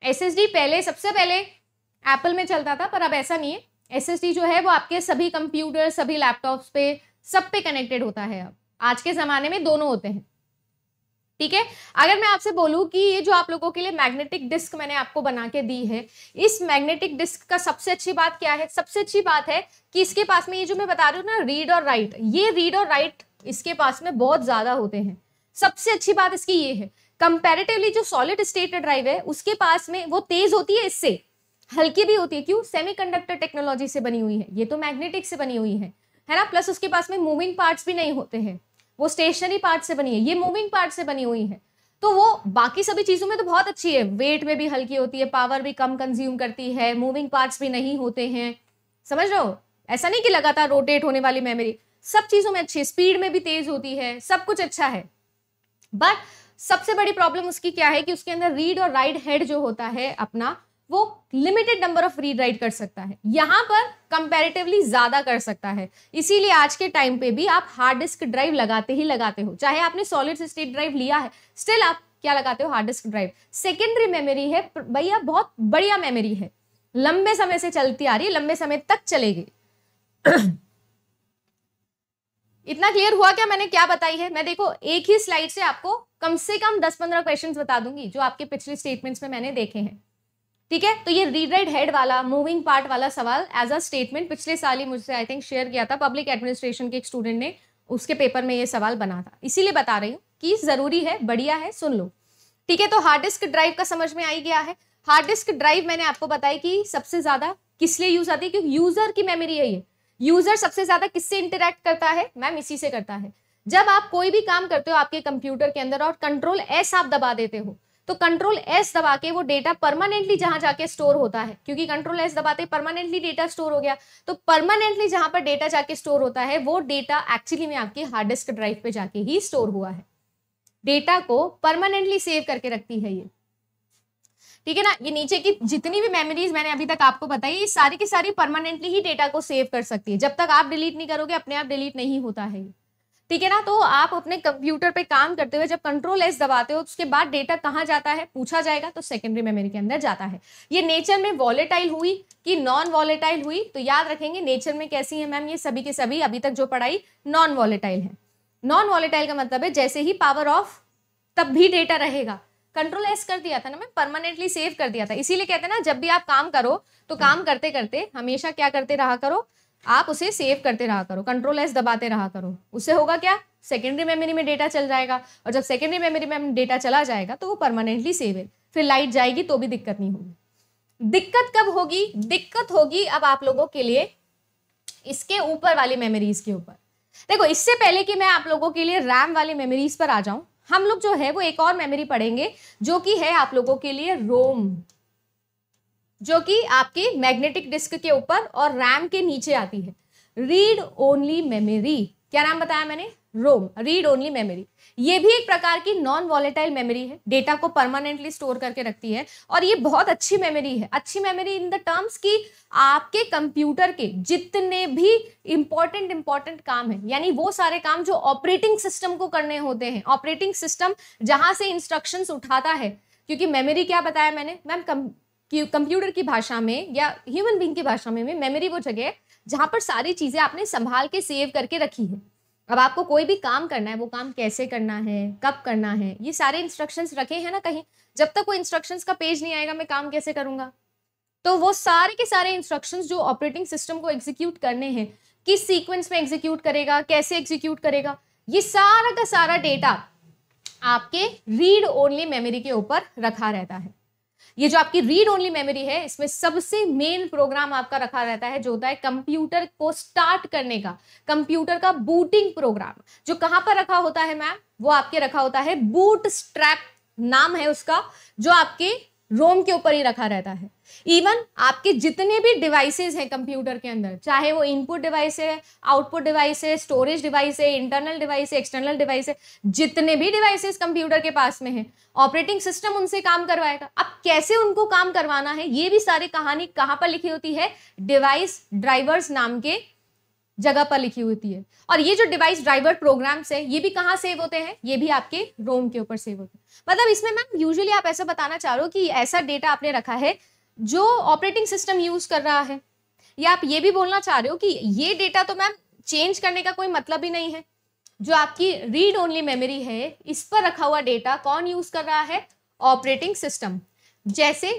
एसएसडी पहले सबसे पहले एप्पल में चलता था पर अब ऐसा नहीं है एसएसडी जो है वो आपके सभी कंप्यूटर सभी लैपटॉप्स पे सब पे कनेक्टेड होता है अब आज के ज़माने में दोनों होते हैं ठीक है अगर मैं आपसे बोलूं कि ये जो आप लोगों के लिए मैग्नेटिक डिस्क मैंने आपको बना के दी है इस मैग्नेटिक डिस्क का सबसे अच्छी बात क्या है सबसे अच्छी बात है कि इसके पास में ये जो मैं बता रही हूँ ना रीड और राइट ये रीड और राइट इसके पास में बहुत ज़्यादा होते हैं सबसे अच्छी बात इसकी ये है कंपेरेटिवली जो सॉलिड स्टेट ड्राइव है उसके पास में वो तेज होती है इससे हल्की भी होती है क्यों सेमीकंडक्टर टेक्नोलॉजी से बनी हुई है ये तो मैग्नेटिक से बनी हुई है है ना प्लस उसके पास में मूविंग पार्ट्स भी नहीं होते हैं वो स्टेशनरी पार्ट से बनी है ये मूविंग पार्ट से बनी हुई है तो वो बाकी सभी चीज़ों में तो बहुत अच्छी है वेट में भी हल्की होती है पावर भी कम कंज्यूम करती है मूविंग पार्ट्स भी नहीं होते हैं समझ रहे हो ऐसा नहीं कि लगातार रोटेट होने वाली मेमोरी सब चीज़ों में अच्छी स्पीड में भी तेज होती है सब कुछ अच्छा है बट सबसे बड़ी प्रॉब्लम उसकी क्या है कि उसके अंदर रीड और राइट हेड जो होता है अपना वो limited number of read write कर सकता है यहाँ पर कंपैरेटिवली ज्यादा कर सकता है इसीलिए आज के टाइम पे भी आप हार्ड डिस्क ड्राइव लगाते ही लगाते हो चाहे आपने सॉलिड स्टेट ड्राइव लिया है स्टिल आप क्या लगाते हो hard disk drive secondary memory है भैया बहुत बढ़िया मेमोरी है लंबे समय से चलती आ रही है लंबे समय तक चलेगी (coughs) इतना क्लियर हुआ क्या मैंने क्या बताई है मैं देखो एक ही स्लाइड से आपको कम से कम 10-15 क्वेश्चंस बता दूंगी जो आपके पिछले स्टेटमेंट्स में मैंने देखे हैं ठीक है तो ये रीड राइट हेड वाला मूविंग पार्ट वाला सवाल एज अ स्टेटमेंट पिछले साल ही मुझसे आई थिंक शेयर किया था पब्लिक एडमिनिस्ट्रेशन के एक स्टूडेंट ने उसके पेपर में ये सवाल बना था इसीलिए बता रही हूँ कि ज़रूरी है बढ़िया है सुन लो ठीक है तो हार्ड डिस्क ड्राइव का समझ में आई गया है हार्ड डिस्क ड्राइव मैंने आपको बताया कि सबसे ज़्यादा किस लिए यूज़ आती है क्योंकि यूज़र की मेमोरी है ये यूज़र सबसे ज़्यादा किससे इंटरेक्ट करता है मैम इसी से करता है जब आप कोई भी काम करते हो आपके कंप्यूटर के अंदर और कंट्रोल एस आप दबा देते हो तो कंट्रोल एस दबा के वो डेटा परमानेंटली जहां जाके स्टोर होता है क्योंकि कंट्रोल एस दबाते परमानेंटली डेटा स्टोर हो गया तो परमानेंटली जहां पर डेटा जाके स्टोर होता है वो डेटा एक्चुअली में आपकी हार्ड डिस्क ड्राइव पे जाके ही स्टोर हुआ है डेटा को परमानेंटली सेव करके रखती है ये ठीक है ना ये नीचे की जितनी भी मेमोरीज मैंने अभी तक आपको बताई ये सारी की सारी परमानेंटली ही डेटा को सेव कर सकती है जब तक आप डिलीट नहीं करोगे अपने आप डिलीट नहीं होता है ये ठीक है ना तो आप अपने कंप्यूटर पे काम करते हुए जब कंट्रोल एस दबाते हो तो उसके बाद डेटा कहाँ जाता है पूछा जाएगा तो सेकेंडरी मेमोरी के अंदर जाता है ये नेचर में वॉलेटाइल हुई कि नॉन वॉलेटाइल हुई तो याद रखेंगे नेचर में कैसी है मैम ये सभी के सभी अभी तक जो पढ़ाई नॉन वॉलेटाइल है नॉन वॉलेटाइल का मतलब है जैसे ही पावर ऑफ तब भी डेटा रहेगा कंट्रोल एस कर दिया था ना मैं परमानेंटली सेव कर दिया था इसीलिए कहते हैं ना जब भी आप काम करो तो काम करते करते हमेशा क्या करते रहा करो आप उसे सेव करते रहा करो कंट्रोल एस दबाते रहा करो उससे होगा क्या सेकेंडरी मेमोरी में डेटा चल जाएगा और जब सेकेंडरी मेमोरी में डेटा चला जाएगा तो वो परमानेंटली सेव है फिर लाइट जाएगी तो भी दिक्कत नहीं होगी दिक्कत कब होगी दिक्कत होगी अब आप लोगों के लिए इसके ऊपर वाली मेमोरीज के ऊपर देखो इससे पहले कि मैं आप लोगों के लिए रैम वाली मेमोरीज पर आ जाऊं हम लोग जो है वो एक और मेमोरी पढ़ेंगे जो कि है आप लोगों के लिए रोम जो कि आपकी मैग्नेटिक डिस्क के ऊपर और रैम के नीचे आती है रीड ओनली मेमोरी क्या नाम बताया मैंने रोम रीड ओनली मेमोरी ये भी एक प्रकार की नॉन वॉलेटाइल मेमोरी है डेटा को परमानेंटली स्टोर करके रखती है और ये बहुत अच्छी मेमोरी है अच्छी मेमोरी इन द टर्म्स की आपके कंप्यूटर के जितने भी इंपॉर्टेंट इंपॉर्टेंट काम है यानी वो सारे काम जो ऑपरेटिंग सिस्टम को करने होते हैं ऑपरेटिंग सिस्टम जहां से इंस्ट्रक्शन उठाता है क्योंकि मेमोरी क्या बताया मैंने मैम कि कंप्यूटर की भाषा में या ह्यूमन बींग की भाषा में मेमोरी वो जगह है जहाँ पर सारी चीज़ें आपने संभाल के सेव करके रखी है अब आपको कोई भी काम करना है वो काम कैसे करना है कब करना है ये सारे इंस्ट्रक्शंस रखे हैं ना कहीं जब तक वो इंस्ट्रक्शंस का पेज नहीं आएगा मैं काम कैसे करूँगा तो वो सारे के सारे इंस्ट्रक्शंस जो ऑपरेटिंग सिस्टम को एग्जीक्यूट करने हैं किस सीक्वेंस में एग्जीक्यूट करेगा कैसे एग्जीक्यूट करेगा ये सारा का सारा डेटा आपके रीड ओनली मेमोरी के ऊपर रखा रहता है ये जो आपकी रीड ओनली मेमोरी है इसमें सबसे मेन प्रोग्राम आपका रखा रहता है जो होता है कंप्यूटर को स्टार्ट करने का कंप्यूटर का बूटिंग प्रोग्राम जो कहां पर रखा होता है मैम वो आपके रखा होता है बूट स्ट्रैप नाम है उसका जो आपके रोम के ऊपर ही रखा रहता है इवन आपके जितने भी डिवाइसेस हैं कंप्यूटर के अंदर चाहे वो इनपुट डिवाइस है आउटपुट डिवाइस है स्टोरेज डिवाइस है इंटरनल डिवाइस है एक्सटर्नल डिवाइस है जितने भी डिवाइसेस कंप्यूटर के पास में है ऑपरेटिंग सिस्टम उनसे काम करवाएगा अब कैसे उनको काम करवाना है ये भी सारी कहानी कहाँ पर लिखी होती है डिवाइस ड्राइवर्स नाम के जगह पर लिखी होती है और ये जो डिवाइस ड्राइवर प्रोग्राम्स है ये भी कहाँ सेव होते हैं ये भी आपके रोम के ऊपर सेव होते हैं मतलब इसमें मैम यूजुअली आप ऐसा बताना चाह रहे हो कि ऐसा डेटा आपने रखा है जो ऑपरेटिंग सिस्टम यूज कर रहा है या आप ये भी बोलना चाह रहे हो कि ये डेटा तो मैम चेंज करने का कोई मतलब ही नहीं है जो आपकी रीड ओनली मेमोरी है इस पर रखा हुआ डेटा कौन यूज कर रहा है ऑपरेटिंग सिस्टम जैसे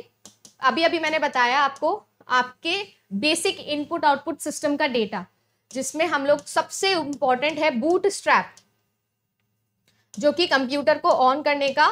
अभी अभी मैंने बताया आपको आपके बेसिक इनपुट आउटपुट सिस्टम का डेटा जिसमें हम लोग सबसे इंपॉर्टेंट है बूट स्ट्रैप जो कि कंप्यूटर को ऑन करने का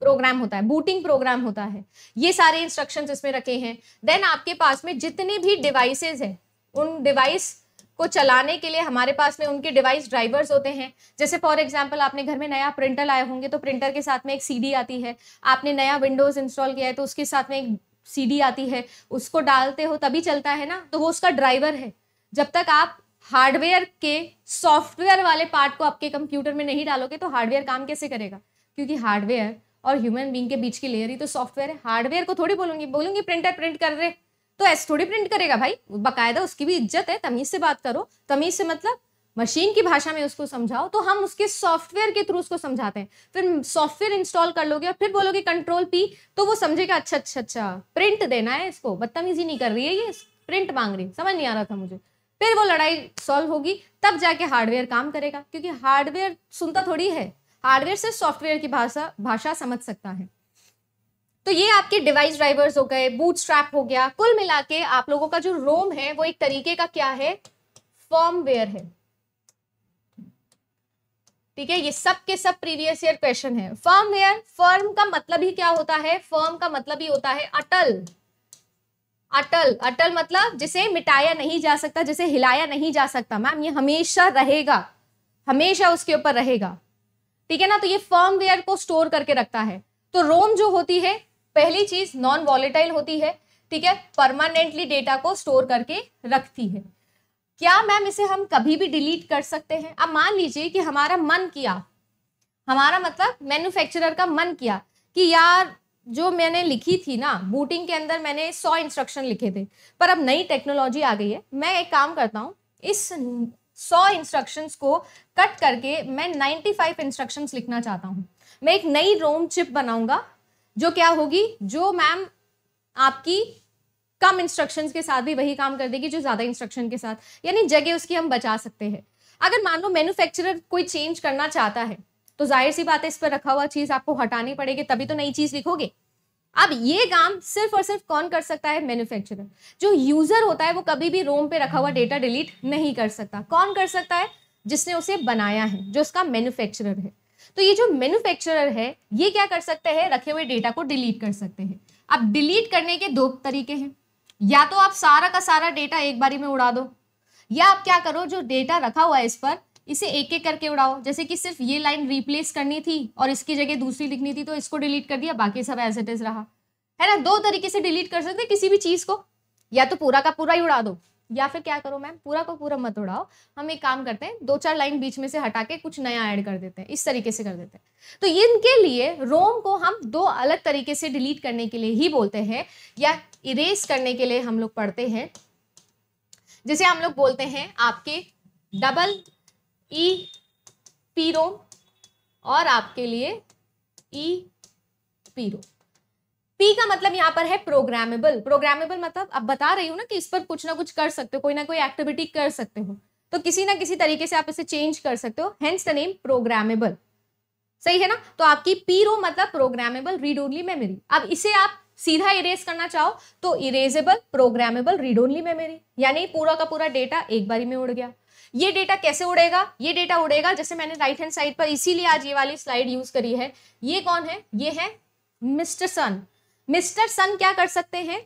प्रोग्राम होता है बूटिंग प्रोग्राम होता है ये सारे इंस्ट्रक्शन इसमें रखे हैं देन आपके पास में जितने भी डिवाइसेज हैं उन डिवाइस को चलाने के लिए हमारे पास में उनके डिवाइस ड्राइवर्स होते हैं जैसे फॉर एग्जांपल आपने घर में नया प्रिंटर लाए होंगे तो प्रिंटर के साथ में एक सीडी आती है आपने नया विंडोज इंस्टॉल किया है तो उसके साथ में एक सीडी आती है उसको डालते हो तभी चलता है ना तो वो उसका ड्राइवर है जब तक आप हार्डवेयर के सॉफ्टवेयर वाले पार्ट को आपके कंप्यूटर में नहीं डालोगे तो हार्डवेयर काम कैसे करेगा क्योंकि हार्डवेयर और ह्यूमन बींग के बीच की लेयर ही तो सॉफ्टवेयर है हार्डवेयर को थोड़ी बोलूंगी बोलूंगी प्रिंटर प्रिंट कर रहे तो ऐसे थोड़ी प्रिंट करेगा भाई बाकायदा उसकी भी इज्जत है तमीज से बात करो तमीज से मतलब मशीन की भाषा में उसको समझाओ तो हम उसके सॉफ्टवेयर के थ्रू उसको समझाते हैं फिर सॉफ्टवेयर इंस्टॉल कर लोगे और फिर बोलोगे कंट्रोल पी तो वो समझेगा अच्छा अच्छा अच्छा प्रिंट देना है इसको बदतमीजी नहीं कर रही है ये प्रिंट मांग रही समझ नहीं आ रहा था मुझे फिर वो लड़ाई सॉल्व होगी तब जाके हार्डवेयर काम करेगा क्योंकि हार्डवेयर सुनता थोड़ी है हार्डवेयर से सॉफ्टवेयर की भाषा भाषा समझ सकता है तो ये आपके डिवाइस ड्राइवर्स हो गए बूट स्ट्रैप हो गया कुल मिला के आप लोगों का जो रोम है वो एक तरीके का क्या है फॉर्मवेयर है ठीक है ये सब के सब प्रीवियस ईयर क्वेश्चन है वेयर फर्म का मतलब ही क्या होता है फर्म का मतलब ही होता है अटल अटल अटल मतलब जिसे मिटाया नहीं जा सकता जिसे हिलाया नहीं जा सकता मैम ये हमेशा रहेगा हमेशा उसके ऊपर रहेगा ठीक है ना तो ये वेयर को स्टोर करके रखता है तो रोम जो होती है पहली चीज नॉन वॉलेटाइल होती है ठीक है परमानेंटली डेटा को स्टोर करके रखती है क्या मैम इसे हम कभी भी डिलीट कर सकते हैं अब मान लीजिए कि हमारा मन किया हमारा मतलब मैन्युफैक्चरर का मन किया कि यार जो मैंने लिखी थी ना बूटिंग के अंदर मैंने सौ इंस्ट्रक्शन लिखे थे पर अब नई टेक्नोलॉजी आ गई है मैं एक काम करता हूँ इस सौ इंस्ट्रक्शंस को कट करके मैं 95 इंस्ट्रक्शंस लिखना चाहता हूँ मैं एक नई रोम चिप बनाऊंगा जो क्या होगी जो मैम आपकी कम इंस्ट्रक्शंस के साथ भी वही काम कर देगी जो ज़्यादा इंस्ट्रक्शन के साथ यानी जगह उसकी हम बचा सकते हैं अगर मान लो मैन्युफैक्चरर कोई चेंज करना चाहता है तो जाहिर सी बात है इस पर रखा हुआ चीज़ आपको हटानी पड़ेगी तभी तो नई चीज़ लिखोगे अब ये काम सिर्फ और सिर्फ कौन कर सकता है मैन्युफैक्चरर जो यूजर होता है वो कभी भी रोम पे रखा हुआ डेटा डिलीट नहीं कर सकता कौन कर सकता है जिसने उसे बनाया है जो उसका मैन्युफैक्चरर है तो ये जो मैन्युफैक्चरर है ये क्या कर सकते हैं रखे हुए डेटा को डिलीट कर सकते हैं अब डिलीट करने के दो तरीके हैं या तो आप सारा का सारा डेटा एक बारी में उड़ा दो या आप क्या करो जो डेटा रखा हुआ है इस पर इसे एक एक करके उड़ाओ जैसे कि सिर्फ ये लाइन रिप्लेस करनी थी और इसकी जगह दूसरी लिखनी थी तो इसको डिलीट कर दिया बाकी सब एज इट इज रहा है ना दो तरीके से डिलीट कर सकते किसी भी चीज को या तो पूरा का पूरा ही उड़ा दो या फिर क्या करो मैम पूरा को पूरा मत उड़ाओ हम एक काम करते हैं दो चार लाइन बीच में से हटा के कुछ नया ऐड कर देते हैं इस तरीके से कर देते हैं तो इनके लिए रोम को हम दो अलग तरीके से डिलीट करने के लिए ही बोलते हैं या इरेज करने के लिए हम लोग पढ़ते हैं जिसे हम लोग बोलते हैं आपके डबल ई पी रोम और आपके लिए ई पी रोम पी का मतलब यहाँ पर है प्रोग्रामेबल प्रोग्रामेबल मतलब अब बता रही हूँ ना कि इस पर कुछ ना कुछ कर सकते हो कोई ना कोई एक्टिविटी कर सकते हो तो किसी ना किसी तरीके से आप इसे चेंज कर सकते हो हेंस द नेम प्रोग्रामेबल सही है ना तो आपकी पीरो मतलब प्रोग्रामेबल रीड ओनली मेमोरी अब इसे आप सीधा इरेज करना चाहो तो erasable programmable read only memory यानी पूरा का पूरा डेटा एक बारी में उड़ गया ये डेटा कैसे उड़ेगा ये डेटा उड़ेगा जैसे मैंने राइट हैंड साइड पर इसीलिए आज ये वाली स्लाइड यूज करी है ये कौन है ये है मिस्टर सन मिस्टर सन क्या कर सकते हैं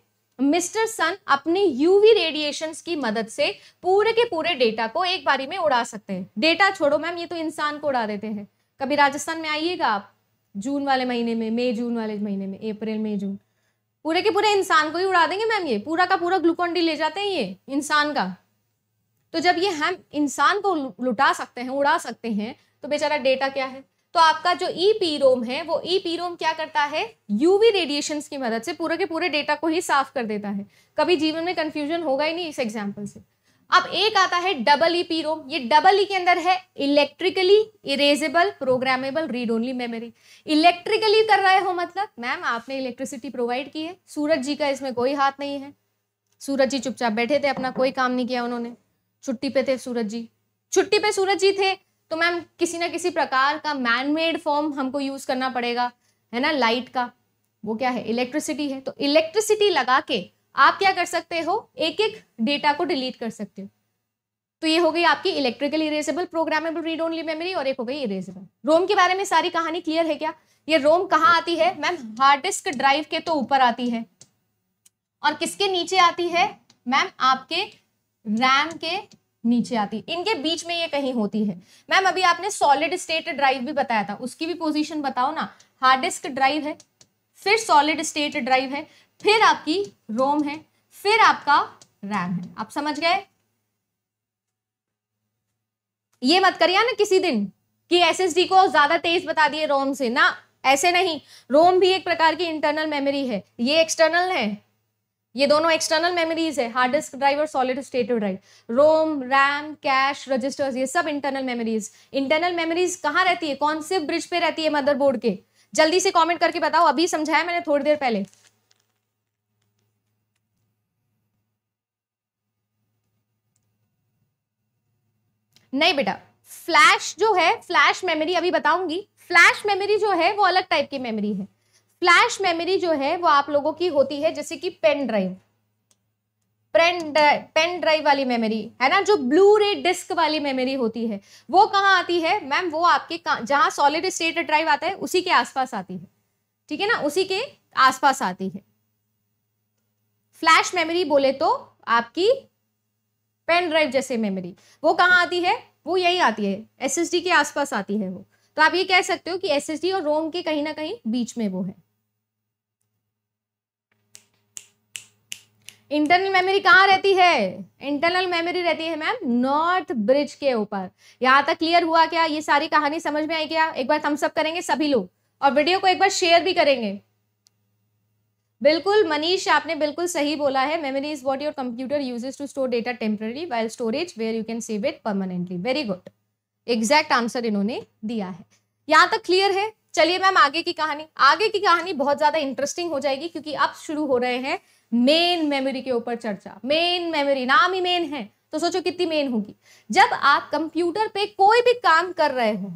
मिस्टर सन अपने यूवी रेडिएशन की मदद से पूरे के पूरे डेटा को एक बारी में उड़ा सकते हैं डेटा छोड़ो मैम ये तो इंसान को उड़ा देते हैं कभी राजस्थान में आइएगा आप जून वाले महीने में मई जून वाले महीने में अप्रैल मई जून पूरे के पूरे इंसान को ही उड़ा देंगे मैम ये पूरा का पूरा ग्लूकोन डी ले जाते हैं ये इंसान का तो जब ये हम इंसान को लुटा सकते हैं उड़ा सकते हैं तो बेचारा डेटा क्या है तो आपका जो ई पी रोम है वो ई पी रोम क्या करता है यूवी रेडिएशन की मदद से पूरे के पूरे डेटा को ही साफ कर देता है कभी जीवन में कन्फ्यूजन होगा ही नहीं इस एग्जाम्पल से अब एक आता है डबल ई पी रोम ये डबल ई e के अंदर है electrically erasable programmable read only memory electrically कर रहे हो मतलब मैम आपने इलेक्ट्रिसिटी प्रोवाइड की है सूरज जी का इसमें कोई हाथ नहीं है सूरज जी चुपचाप बैठे थे अपना कोई काम नहीं किया उन्होंने छुट्टी पे थे सूरज जी छुट्टी पे सूरज जी थे तो मैम किसी ना किसी प्रकार का मैन मेड फॉर्म हमको यूज़ करना पड़ेगा है ना लाइट का वो क्या है इलेक्ट्रिसिटी है तो इलेक्ट्रिसिटी लगा के आप क्या कर सकते हो एक एक डेटा को डिलीट कर सकते हो तो ये हो गई आपकी electrical erasable programmable read only memory और एक हो गई इरेजेबल रोम के बारे में सारी कहानी क्लियर है क्या ये रोम कहाँ आती है मैम हार्ड डिस्क ड्राइव के तो ऊपर आती है और किसके नीचे आती है मैम आपके रैम के नीचे आती है इनके बीच में ये कहीं होती है मैम अभी आपने सॉलिड स्टेट ड्राइव भी बताया था उसकी भी पोजीशन बताओ ना हार्ड डिस्क ड्राइव है फिर सॉलिड स्टेट ड्राइव है फिर आपकी रोम है फिर आपका रैम है आप समझ गए ये मत करिए ना किसी दिन कि एसएसडी को ज्यादा तेज बता दिए रोम से ना ऐसे नहीं रोम भी एक प्रकार की इंटरनल मेमोरी है ये एक्सटर्नल है ये दोनों एक्सटर्नल मेमोरीज है हार्ड डिस्क ड्राइव और solid state drive ROM RAM cache registers ये सब इंटरनल मेमोरीज इंटरनल मेमोरीज कहाँ रहती है कौन से ब्रिज पे रहती है मदरबोर्ड के जल्दी से कमेंट करके बताओ अभी समझाया मैंने थोड़ी देर पहले नहीं बेटा फ्लैश जो है फ्लैश मेमोरी अभी बताऊंगी फ्लैश मेमोरी जो है वो अलग टाइप की मेमोरी है फ्लैश मेमोरी जो है वो आप लोगों की होती है जैसे कि पेन ड्राइव पेन ड्राइव वाली मेमोरी है ना जो ब्लू रे डिस्क वाली मेमोरी होती है वो कहाँ आती है मैम वो आपके जहाँ सॉलिड स्टेट ड्राइव आता है उसी के आसपास आती है ठीक है ना उसी के आसपास आती है फ्लैश मेमोरी बोले तो आपकी पेन ड्राइव जैसे मेमोरी वो कहाँ आती है वो यही आती है एस के आसपास आती है वो तो आप ये कह सकते हो कि एस और रोम के कहीं ना कहीं बीच में वो है इंटरनल मेमोरी कहाँ रहती है इंटरनल मेमोरी रहती है मैम नॉर्थ ब्रिज के ऊपर यहाँ तक क्लियर हुआ क्या ये सारी कहानी समझ में आई क्या एक बार थम्सअप करेंगे सभी लोग और वीडियो को एक बार शेयर भी करेंगे बिल्कुल मनीष आपने बिल्कुल सही बोला है memory is what your computer uses to store data temporary while storage where you can save it permanently very good exact answer इन्होंने दिया है यहाँ तक क्लियर है चलिए मैम आगे की कहानी आगे की कहानी बहुत ज्यादा इंटरेस्टिंग हो जाएगी क्योंकि अब शुरू हो रहे हैं मेन मेमोरी के ऊपर चर्चा मेन मेमोरी नाम ही मेन है तो सोचो कितनी मेन होगी जब आप कंप्यूटर पे कोई भी काम कर रहे हो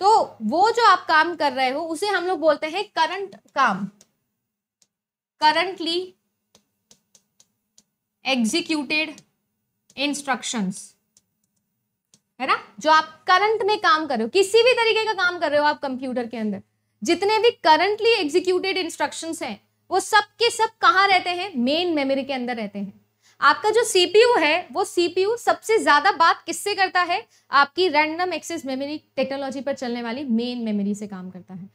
तो वो जो आप काम कर रहे हो उसे हम लोग बोलते हैं करंट काम करंटली एग्जीक्यूटेड इंस्ट्रक्शंस है ना जो आप करंट में काम कर रहे हो किसी भी तरीके का काम कर रहे हो आप कंप्यूटर के अंदर जितने भी करंटली एग्जीक्यूटेड इंस्ट्रक्शंस हैं वो सब के सब कहाँ रहते हैं मेन मेमोरी के अंदर रहते हैं आपका जो सीपीयू है वो सीपीयू सबसे ज्यादा बात किससे करता है आपकी रैंडम एक्सेस मेमोरी टेक्नोलॉजी पर चलने वाली मेन मेमोरी से काम करता है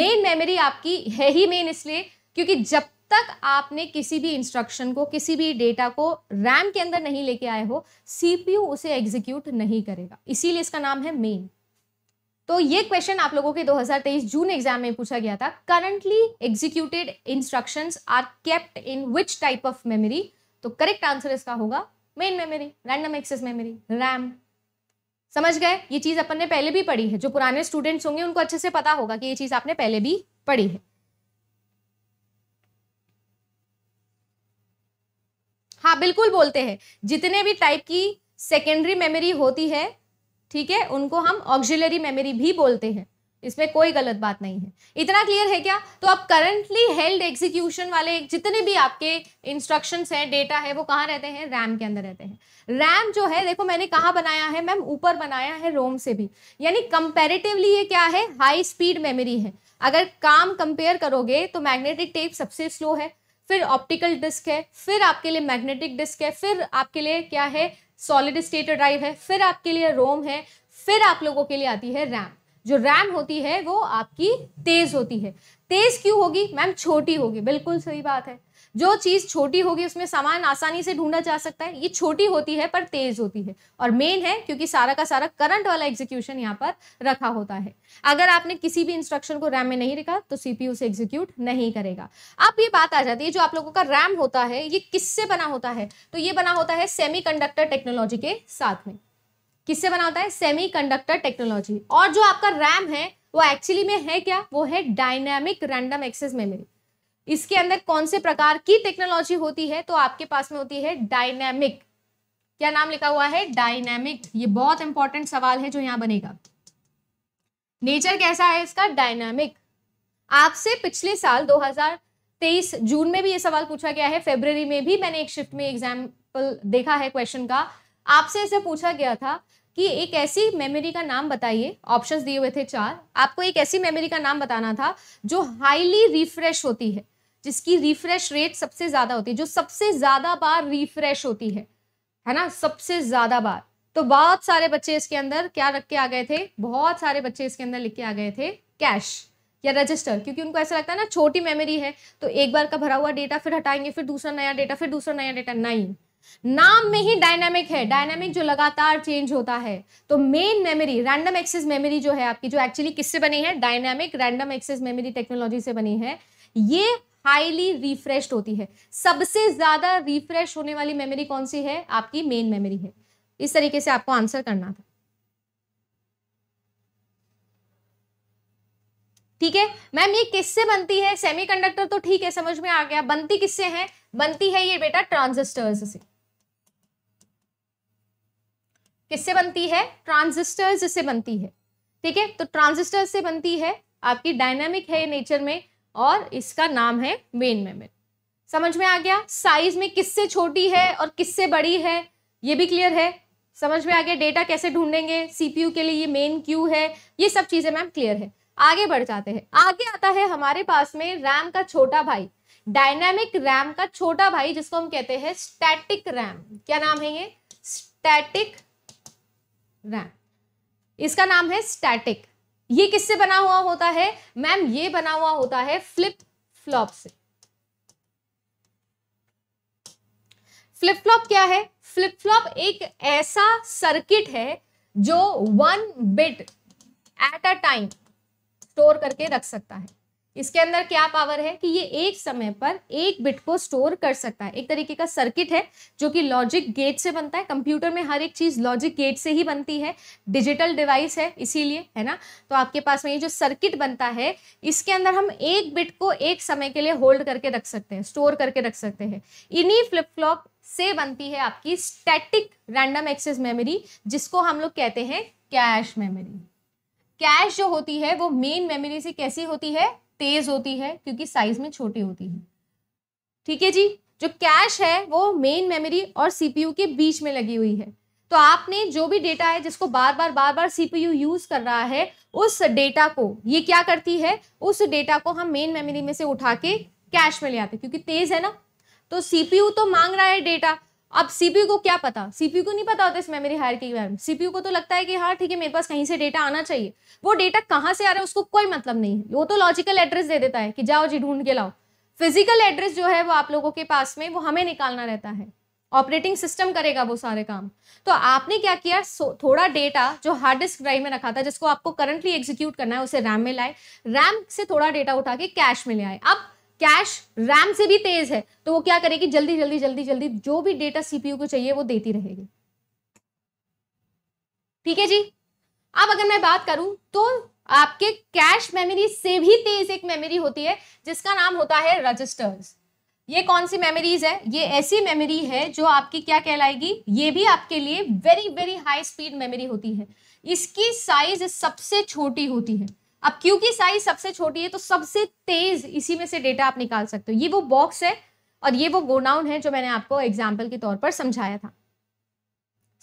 मेन मेमोरी आपकी है ही मेन इसलिए क्योंकि जब तक आपने किसी भी इंस्ट्रक्शन को किसी भी डेटा को रैम के अंदर नहीं लेके आए हो सीपीयू उसे एग्जीक्यूट नहीं करेगा इसीलिए इसका नाम है मेन तो ये क्वेश्चन आप लोगों के 2023 जून एग्जाम में पूछा गया था currently executed instructions are kept in which type of memory तो करेक्ट आंसर इसका होगा main memory random access memory RAM समझ गए ये चीज अपन ने पहले भी पढ़ी है जो पुराने स्टूडेंट्स होंगे उनको अच्छे से पता होगा कि ये चीज आपने पहले भी पढ़ी है हाँ बिल्कुल बोलते हैं जितने भी टाइप की सेकेंडरी मेमोरी होती है ठीक है उनको हम ऑक्जिलरी मेमोरी भी बोलते हैं इसमें कोई गलत बात नहीं है इतना क्लियर है क्या तो अब करंटली हेल्ड एग्जीक्यूशन वाले जितने भी आपके इंस्ट्रक्शंस हैं डेटा है वो कहाँ रहते हैं रैम के अंदर रहते हैं रैम जो है देखो मैंने कहाँ बनाया है मैम ऊपर बनाया है रोम से भी यानी कंपेरेटिवली ये क्या है हाई स्पीड मेमोरी है अगर काम कंपेयर करोगे तो मैग्नेटिक टेप सबसे स्लो है फिर ऑप्टिकल डिस्क है फिर आपके लिए मैग्नेटिक डिस्क है फिर आपके लिए क्या है सॉलिड स्टेट ड्राइव है फिर आपके लिए रोम है फिर आप लोगों के लिए आती है रैम जो रैम होती है वो आपकी तेज़ होती है तेज़ क्यों होगी मैम छोटी होगी बिल्कुल सही बात है जो चीज़ छोटी होगी उसमें सामान आसानी से ढूंढा जा सकता है ये छोटी होती है पर तेज होती है और मेन है क्योंकि सारा का सारा करंट वाला एग्जीक्यूशन यहाँ पर रखा होता है अगर आपने किसी भी इंस्ट्रक्शन को रैम में नहीं रखा तो सीपीयू से एग्जीक्यूट नहीं करेगा अब ये बात आ जाती है जो आप लोगों का रैम होता है ये किससे बना होता है तो ये बना होता है सेमी टेक्नोलॉजी के साथ में किससे बना होता है सेमी टेक्नोलॉजी और जो आपका रैम है वो एक्चुअली में है क्या वो है डायनेमिक रैंडम एक्सेस मेमोरी इसके अंदर कौन से प्रकार की टेक्नोलॉजी होती है तो आपके पास में होती है डायनेमिक क्या नाम लिखा हुआ है डायनेमिक ये बहुत इंपॉर्टेंट सवाल है जो यहां बनेगा नेचर कैसा है इसका डायनेमिक आपसे पिछले साल 2023 जून में भी ये सवाल पूछा गया है फेब्रवरी में भी मैंने एक शिफ्ट में एग्जाम्पल देखा है क्वेश्चन का आपसे ऐसे पूछा गया था कि एक ऐसी मेमोरी का नाम बताइए ऑप्शंस दिए हुए थे चार आपको एक ऐसी मेमोरी का नाम बताना था जो हाईली रिफ्रेश होती है जिसकी रिफ्रेश रेट सबसे ज़्यादा होती है जो सबसे ज़्यादा बार रिफ्रेश होती है है ना सबसे ज़्यादा बार तो बहुत सारे बच्चे इसके अंदर क्या रख के आ गए थे बहुत सारे बच्चे इसके अंदर लिख के आ गए थे कैश या रजिस्टर क्योंकि उनको ऐसा लगता है ना छोटी मेमोरी है तो एक बार का भरा हुआ डेटा फिर हटाएंगे फिर दूसरा नया डेटा फिर दूसरा नया डेटा नहीं नाम में ही डायनामिक है डायनामिक जो लगातार चेंज होता है तो main memory random access memory जो है आपकी जो एक्चुअली किससे बनी है dynamic random access memory technology से बनी है ये हाईली रिफ्रेश होती है सबसे ज़्यादा रिफ्रेश होने वाली मेमोरी कौन सी है आपकी मेन मेमोरी है इस तरीके से आपको आंसर करना था ठीक है मैम ये किससे बनती है सेमीकंडक्टर तो ठीक है समझ में आ गया बनती किससे है बनती है ये बेटा ट्रांजिस्टर्स से किससे बनती है ट्रांजिस्टर्स से बनती है ठीक है तो ट्रांजिस्टर्स से बनती है आपकी डायनामिक है नेचर में और इसका नाम है मेन मेमन समझ में आ गया साइज में किससे छोटी है और किससे बड़ी है ये भी क्लियर है समझ में आ गया डेटा कैसे ढूंढेंगे सीपीयू के लिए ये मेन क्यू है ये सब चीजें मैम क्लियर है आगे बढ़ जाते हैं आगे आता है हमारे पास में रैम का छोटा भाई डायनामिक रैम का छोटा भाई जिसको हम कहते हैं स्टैटिक रैम क्या नाम है ये स्टैटिक रैम इसका नाम है स्टैटिक ये किससे बना हुआ होता है मैम ये बना हुआ होता है फ्लिप फ्लॉप से फ्लिप फ्लॉप क्या है फ्लिप फ्लॉप एक ऐसा सर्किट है जो one bit at a time store करके रख सकता है इसके अंदर क्या पावर है कि ये एक समय पर एक बिट को स्टोर कर सकता है एक तरीके का सर्किट है जो कि लॉजिक गेट से बनता है कंप्यूटर में हर एक चीज़ लॉजिक गेट से ही बनती है डिजिटल डिवाइस है इसीलिए है ना तो आपके पास में ये जो सर्किट बनता है इसके अंदर हम एक बिट को एक समय के लिए होल्ड करके रख सकते हैं स्टोर करके रख सकते हैं इन्हीं फ्लिप फ्लॉप से बनती है आपकी स्टेटिक रैंडम एक्सेस मेमोरी जिसको हम लोग कहते हैं कैश मेमोरी कैश जो होती है वो मेन मेमोरी से कैसी होती है तेज होती है क्योंकि साइज में छोटी होती है ठीक है जी जो कैश है वो मेन मेमोरी और सीपीयू के बीच में लगी हुई है तो आपने जो भी डेटा है जिसको बार बार बार बार सीपीयू यूज कर रहा है उस डेटा को ये क्या करती है उस डेटा को हम मेन मेमोरी में से उठा के कैश में ले आते क्योंकि तेज है ना तो सीपीयू तो मांग रहा है डेटा अब सीपीयू को क्या पता सीपीयू को नहीं पता होता इस मेमोरी हायर की बारे में सीपीयू को तो लगता है कि हाँ ठीक है मेरे पास कहीं से डेटा आना चाहिए वो डेटा कहाँ से आ रहा है उसको कोई मतलब नहीं है वो तो लॉजिकल एड्रेस दे देता है कि जाओ जी ढूंढ के लाओ फिजिकल एड्रेस जो है वो आप लोगों के पास में वो हमें निकालना रहता है ऑपरेटिंग सिस्टम करेगा वो सारे काम तो आपने क्या किया थोड़ा डेटा जो हार्ड डिस्क ड्राइव में रखा था जिसको आपको करंटली एग्जीक्यूट करना है उसे रैम में लाए रैम से थोड़ा डेटा उठा के कैश में ले आए अब कैश रैम से भी तेज है तो वो क्या करेगी जल्दी जल्दी जल्दी जल्दी जो भी डेटा सीपीयू को चाहिए वो देती रहेगी ठीक है जी अब अगर मैं बात करूं तो आपके कैश मेमोरी से भी तेज एक मेमोरी होती है जिसका नाम होता है रजिस्टर्स ये कौन सी मेमोरीज है ये ऐसी मेमोरी है जो आपकी क्या कहलाएगी ये भी आपके लिए very very high speed memory होती है इसकी साइज सबसे छोटी होती है अब क्योंकि साइज सबसे छोटी है तो सबसे तेज इसी में से डेटा आप निकाल सकते हो ये वो बॉक्स है और ये वो गोडाउन है जो मैंने आपको एग्जाम्पल के तौर पर समझाया था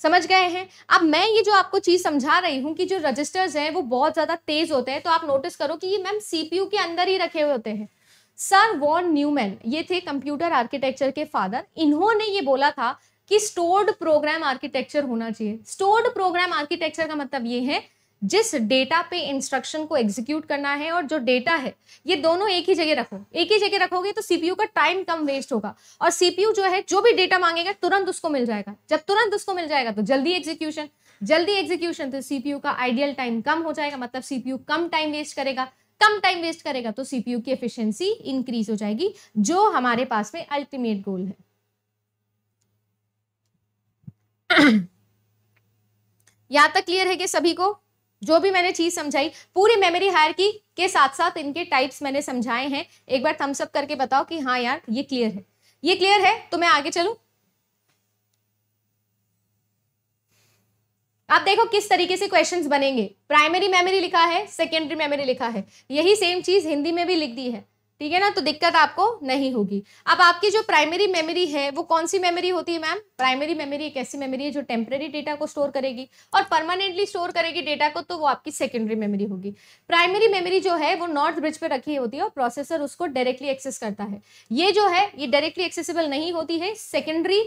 समझ गए हैं अब मैं ये जो आपको चीज समझा रही हूँ कि जो रजिस्टर्स हैं वो बहुत ज्यादा तेज होते हैं तो आप नोटिस करो कि ये मैम सीपीयू के अंदर ही रखे होते हैं सर वॉन न्यूमैन ये थे कंप्यूटर आर्किटेक्चर के फादर इन्होंने ये बोला था कि स्टोर्ड प्रोग्राम आर्किटेक्चर होना चाहिए स्टोर्ड प्रोग्राम आर्किटेक्चर का मतलब ये है जिस डेटा पे इंस्ट्रक्शन को एग्जीक्यूट करना है और जो डेटा है ये दोनों एक ही जगह रखो एक ही जगह रखोगे तो सीपीयू का टाइम कम वेस्ट होगा और सीपीयू जो है जो भी डेटा मांगेगा तुरंत उसको मिल जाएगा जब तुरंत उसको मिल जाएगा तो जल्दी एग्जीक्यूशन जल्दी एग्जीक्यूशन तो सीपीयू का आइडियल टाइम कम हो जाएगा मतलब सीपीयू कम टाइम वेस्ट करेगा कम टाइम वेस्ट करेगा तो सीपीयू की एफिशियंसी इंक्रीज हो जाएगी जो हमारे पास में अल्टीमेट गोल है (clears throat) यहां तक क्लियर है कि सभी को जो भी मैंने चीज़ समझाई पूरी मेमोरी हायर की के साथ साथ इनके टाइप्स मैंने समझाए हैं एक बार थम्सअप करके बताओ कि हाँ यार ये क्लियर है ये क्लियर है तो मैं आगे चलू आप देखो किस तरीके से क्वेश्चंस बनेंगे प्राइमरी मेमोरी लिखा है सेकेंडरी मेमोरी लिखा है यही सेम चीज़ हिंदी में भी लिख दी है ठीक है ना तो दिक्कत आपको नहीं होगी अब आपकी जो प्राइमरी मेमोरी है वो कौन सी मेमोरी होती है मैम प्राइमरी मेमोरी एक ऐसी मेमोरी है जो टेम्प्रेरी डेटा को स्टोर करेगी और परमानेंटली स्टोर करेगी डेटा को तो वो आपकी सेकेंडरी मेमोरी होगी प्राइमरी मेमोरी जो है वो नॉर्थ ब्रिज पर रखी होती है और प्रोसेसर उसको डायरेक्टली एक्सेस करता है ये जो है ये डायरेक्टली एक्सेसिबल नहीं होती है सेकेंडरी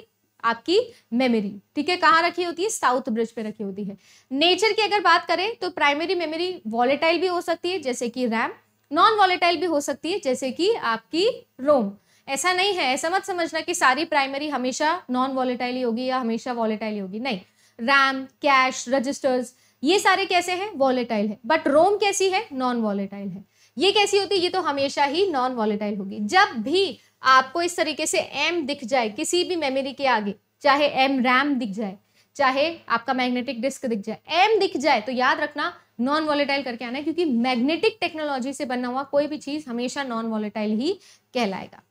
आपकी मेमोरी ठीक है कहाँ रखी होती है साउथ ब्रिज पे रखी होती है नेचर की अगर बात करें तो प्राइमरी मेमोरी वॉलेटाइल भी हो सकती है जैसे कि रैम नॉन वॉलेटाइल भी हो सकती है जैसे कि आपकी रोम ऐसा नहीं है ऐसा मत समझना कि सारी प्राइमरी हमेशा नॉन वॉलेटाइल ही होगी या हमेशा वॉलेटाइल ही होगी नहीं रैम कैश रजिस्टर्स ये सारे कैसे हैं वॉलेटाइल है बट रोम कैसी है नॉन वॉलेटाइल है ये कैसी होती है ये तो हमेशा ही नॉन वॉलेटाइल होगी जब भी आपको इस तरीके से एम दिख जाए किसी भी मेमोरी के आगे चाहे एम रैम दिख जाए चाहे आपका मैग्नेटिक डिस्क दिख जाए एम दिख जाए तो याद रखना नॉन वॉलेटाइल करके आना है क्योंकि मैग्नेटिक टेक्नोलॉजी से बना हुआ कोई भी चीज हमेशा नॉन वॉलेटाइल ही कहलाएगा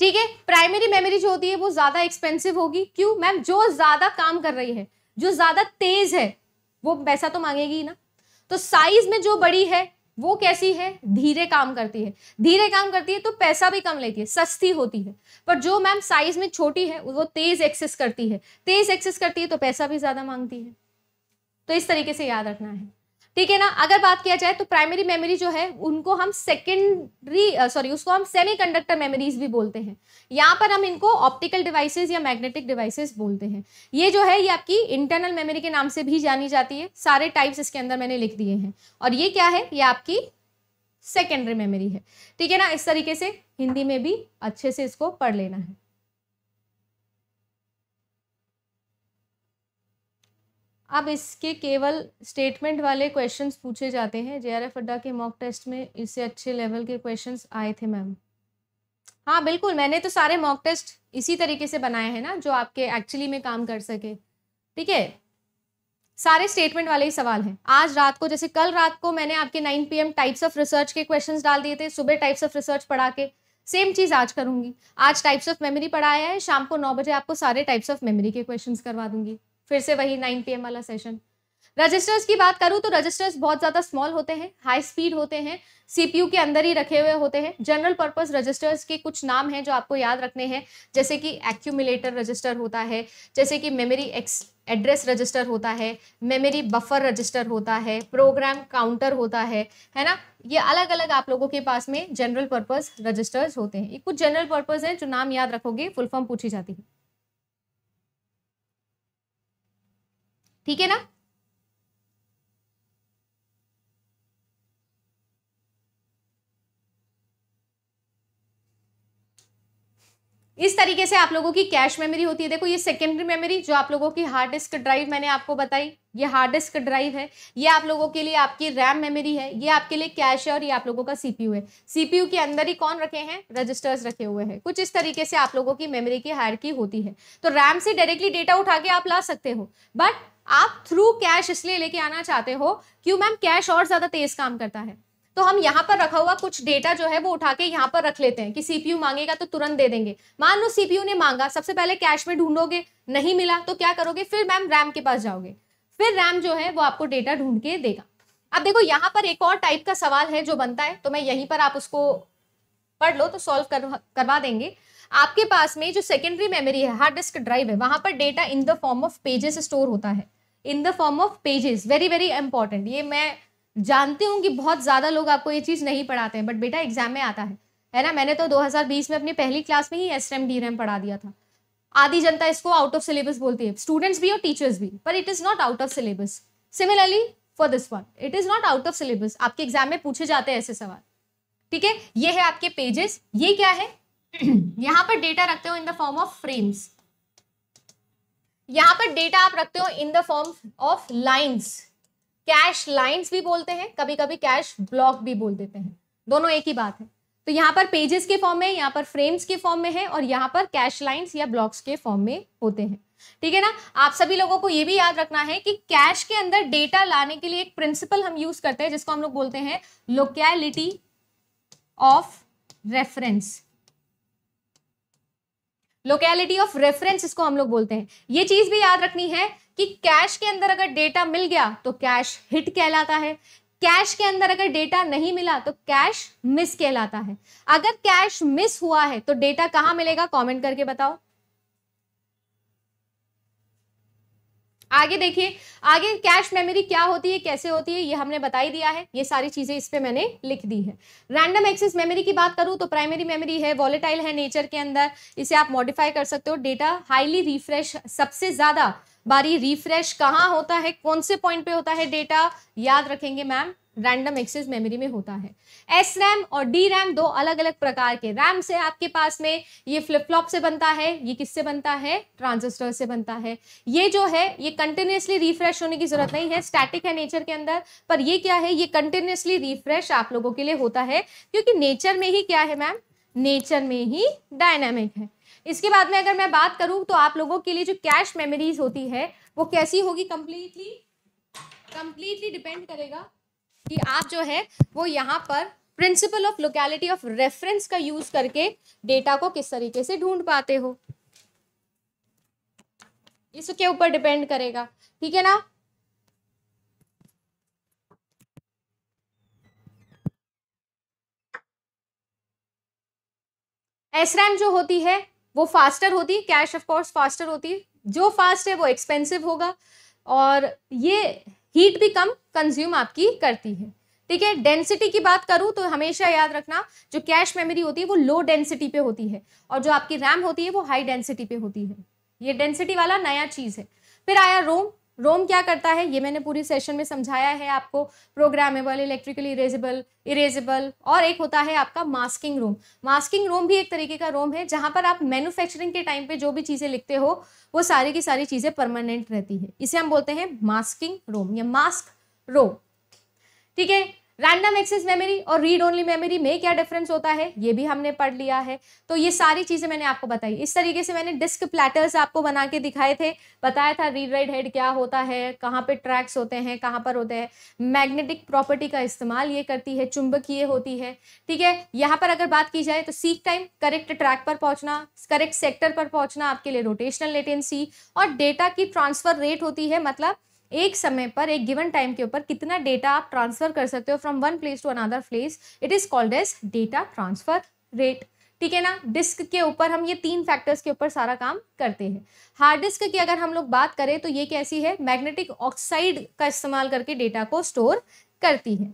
ठीक है प्राइमरी मेमोरी जो होती है वो ज्यादा एक्सपेंसिव होगी क्यों मैम जो ज्यादा काम कर रही है जो ज्यादा तेज है वो पैसा तो मांगेगी ना तो साइज में जो बड़ी है वो कैसी है धीरे काम करती है धीरे काम करती है तो पैसा भी कम लेती है सस्ती होती है पर जो मैम साइज में छोटी है वो तेज एक्सेस करती है तेज एक्सेस करती है तो पैसा भी ज्यादा मांगती है तो इस तरीके से याद रखना है ठीक है ना अगर बात किया जाए तो प्राइमरी मेमोरी जो है उनको हम सेकेंडरी सॉरी उसको हम सेमी कंडक्टर मेमोरीज भी बोलते हैं यहाँ पर हम इनको ऑप्टिकल डिवाइसेस या मैग्नेटिक डिवाइसेस बोलते हैं ये जो है ये आपकी इंटरनल मेमोरी के नाम से भी जानी जाती है सारे टाइप्स इसके अंदर मैंने लिख दिए हैं और ये क्या है ये आपकी सेकेंडरी मेमोरी है ठीक है ना इस तरीके से हिंदी में भी अच्छे से इसको पढ़ लेना है अब इसके केवल स्टेटमेंट वाले क्वेश्चंस पूछे जाते हैं जे आर एफ अड्डा के मॉक टेस्ट में इससे अच्छे लेवल के क्वेश्चंस आए थे मैम हाँ बिल्कुल मैंने तो सारे मॉक टेस्ट इसी तरीके से बनाए हैं ना जो आपके एक्चुअली में काम कर सके ठीक है सारे स्टेटमेंट वाले ही सवाल हैं आज रात को जैसे कल रात को मैंने आपके 9 पीएम टाइप्स ऑफ रिसर्च के क्वेश्चंस डाल दिए थे सुबह टाइप्स ऑफ रिसर्च पढ़ा के सेम चीज़ आज करूंगी आज टाइप्स ऑफ मेमोरी पढ़ाया है शाम को नौ बजे आपको सारे टाइप्स ऑफ मेमोरी के क्वेश्चंस करवा दूंगी फिर से वही नाइन पी वाला सेशन रजिस्टर्स की बात करूँ तो रजिस्टर्स बहुत ज़्यादा स्मॉल होते हैं हाई स्पीड होते हैं सीपीयू के अंदर ही रखे हुए होते हैं जनरल पर्पस रजिस्टर्स के कुछ नाम हैं जो आपको याद रखने हैं जैसे कि एक्यूमिलेटर रजिस्टर होता है जैसे कि मेमोरी एक्स एड्रेस रजिस्टर होता है मेमोरी बफर रजिस्टर होता है प्रोग्राम काउंटर होता है है ना ये अलग अलग आप लोगों के पास में जनरल पर्पज रजिस्टर्स होते हैं ये कुछ जनरल पर्पज हैं जो नाम याद रखोगे फुल फॉर्म पूछी जाती है ठीक है ना इस तरीके से आप लोगों की कैश मेमोरी होती है देखो ये सेकेंडरी मेमोरी जो आप लोगों की हार्ड डिस्क ड्राइव मैंने आपको बताई ये हार्ड डिस्क ड्राइव है ये आप लोगों के लिए आपकी रैम मेमोरी है ये आपके लिए कैश है और ये आप लोगों का सीपीयू है सीपीयू के अंदर ही कौन रखे हैं रजिस्टर्स रखे हुए हैं कुछ इस तरीके से आप लोगों की मेमोरी की हायर की होती है तो रैम से डायरेक्टली डेटा उठा के आप ला सकते हो बट आप थ्रू कैश इसलिए लेके आना चाहते हो क्यों मैम कैश और ज्यादा तेज काम करता है तो हम यहाँ पर रखा हुआ कुछ डेटा जो है वो उठा के यहाँ पर रख लेते हैं कि सीपीयू मांगेगा तो तुरंत दे देंगे मान लो सीपीयू ने मांगा सबसे पहले कैश में ढूंढोगे नहीं मिला तो क्या करोगे फिर मैम रैम के पास जाओगे फिर रैम जो है वो आपको डेटा ढूंढ के देगा अब देखो यहाँ पर एक और टाइप का सवाल है जो बनता है तो मैं यहीं पर आप उसको पढ़ लो तो सॉल्व कर, करवा देंगे आपके पास में जो सेकेंडरी मेमोरी है हार्ड डिस्क ड्राइव है वहां पर data in the form of pages store होता है in the form of pages very very important ये मैं जानती हूँ कि बहुत ज़्यादा लोग आपको ये चीज़ नहीं पढ़ाते हैं बट बेटा एग्जाम में आता है है ना मैंने तो 2020 में अपनी पहली क्लास में ही एस एम डी रैम पढ़ा दिया था आधी जनता इसको आउट ऑफ सिलेबस बोलती है स्टूडेंट्स भी और टीचर्स भी पर it is not out of syllabus similarly for this one it is not out of syllabus आपके एग्जाम में पूछे जाते हैं ऐसे सवाल ठीक है ये है आपके पेजेस ये क्या है (clears throat) यहाँ पर डेटा रखते हो in the form of frames यहां पर डेटा आप रखते हो in the form of lines cache lines भी बोलते हैं कभी कभी कैश ब्लॉक भी बोल देते हैं दोनों एक ही बात है तो यहां पर पेजेस के फॉर्म में यहाँ पर फ्रेम्स के फॉर्म में है और यहां पर कैश लाइंस या ब्लॉक्स के फॉर्म में होते हैं ठीक है ना आप सभी लोगों को यह भी याद रखना है कि कैश के अंदर डेटा लाने के लिए एक प्रिंसिपल हम यूज करते हैं जिसको हम लोग बोलते हैं locality of reference locality of reference इसको हम लोग बोलते हैं ये चीज भी याद रखनी है कि कैश के अंदर अगर डेटा मिल गया तो कैश हिट कहलाता है कैश के अंदर अगर डेटा नहीं मिला तो कैश मिस कहलाता है अगर कैश मिस हुआ है तो डेटा कहाँ मिलेगा कमेंट करके बताओ आगे देखिए आगे कैश मेमोरी क्या होती है कैसे होती है ये हमने बताई दिया है ये सारी चीजें इस पे मैंने लिख दी है रैंडम एक्सेस मेमोरी की बात करूँ तो प्राइमरी मेमोरी है वॉलेटाइल है नेचर के अंदर इसे आप मॉडिफाई कर सकते हो डेटा हाईली रिफ्रेश सबसे ज्यादा बारी रिफ्रेश कहाँ होता है कौन से पॉइंट पे होता है डेटा याद रखेंगे मैम रैंडम एक्सेस मेमोरी में होता है एस रैम और डी रैम दो अलग अलग प्रकार के रैम से आपके पास में ये फ्लिप फ्लॉप से बनता है ये किससे बनता है ट्रांजिस्टर से बनता है ये जो है ये कंटिन्यूसली रिफ्रेश होने की जरूरत नहीं है स्टैटिक है नेचर के अंदर पर ये क्या है ये कंटिन्यूसली रिफ्रेश आप लोगों के लिए होता है क्योंकि नेचर में ही क्या है मैम नेचर में ही डायनामिक है इसके बाद में अगर मैं बात करूं तो आप लोगों के लिए जो कैश मेमोरीज होती है वो कैसी होगी कंप्लीटली कंप्लीटली डिपेंड करेगा कि आप जो है वो यहाँ पर principle of locality of reference का यूज करके डेटा को किस तरीके से ढूंढ पाते हो इसके ऊपर डिपेंड करेगा ठीक है ना एसरैम जो होती है वो फास्टर होती है कैश ऑफ कोर्स फास्टर होती है जो फास्ट है वो एक्सपेंसिव होगा और ये हीट भी कम कंज्यूम आपकी करती है ठीक है डेंसिटी की बात करूं तो हमेशा याद रखना जो कैश मेमोरी होती है वो लो डेंसिटी पे होती है और जो आपकी रैम होती है वो हाई डेंसिटी पे होती है ये डेंसिटी वाला नया चीज़ है फिर आया रोम रोम क्या करता है ये मैंने पूरी सेशन में समझाया है आपको प्रोग्रामेबल इलेक्ट्रिकली इरेजेबल इरेजेबल और एक होता है आपका मास्किंग रोम मास्किंग रोम भी एक तरीके का रोम है जहाँ पर आप मैन्युफैक्चरिंग के टाइम पे जो भी चीज़ें लिखते हो वो सारी की सारी चीज़ें परमानेंट रहती है इसे हम बोलते हैं मास्किंग रोम या मास्क रोम ठीक है रैंडम एक्सेस मेमोरी और रीड ओनली मेमोरी में क्या डिफरेंस होता है ये भी हमने पढ़ लिया है तो ये सारी चीज़ें मैंने आपको बताई इस तरीके से मैंने डिस्क प्लेटर्स आपको बना के दिखाए थे बताया था रीड राइट हेड क्या होता है कहाँ पे ट्रैक्स होते हैं कहाँ पर होते हैं मैग्नेटिक प्रॉपर्टी का इस्तेमाल ये करती है चुंबकीय होती है ठीक है यहाँ पर अगर बात की जाए तो सीक टाइम करेक्ट ट्रैक पर पहुँचना करेक्ट सेक्टर पर पहुँचना आपके लिए रोटेशनल लेटेंसी और डेटा की ट्रांसफ़र रेट होती है मतलब एक समय पर एक गिवन टाइम के ऊपर कितना डेटा आप ट्रांसफर कर सकते हो from one place to another place it is called as data transfer rate ठीक है ना डिस्क के ऊपर हम ये तीन फैक्टर्स के ऊपर सारा काम करते हैं हार्ड डिस्क की अगर हम लोग बात करें तो ये कैसी है मैग्नेटिक ऑक्साइड का इस्तेमाल करके डेटा को स्टोर करती है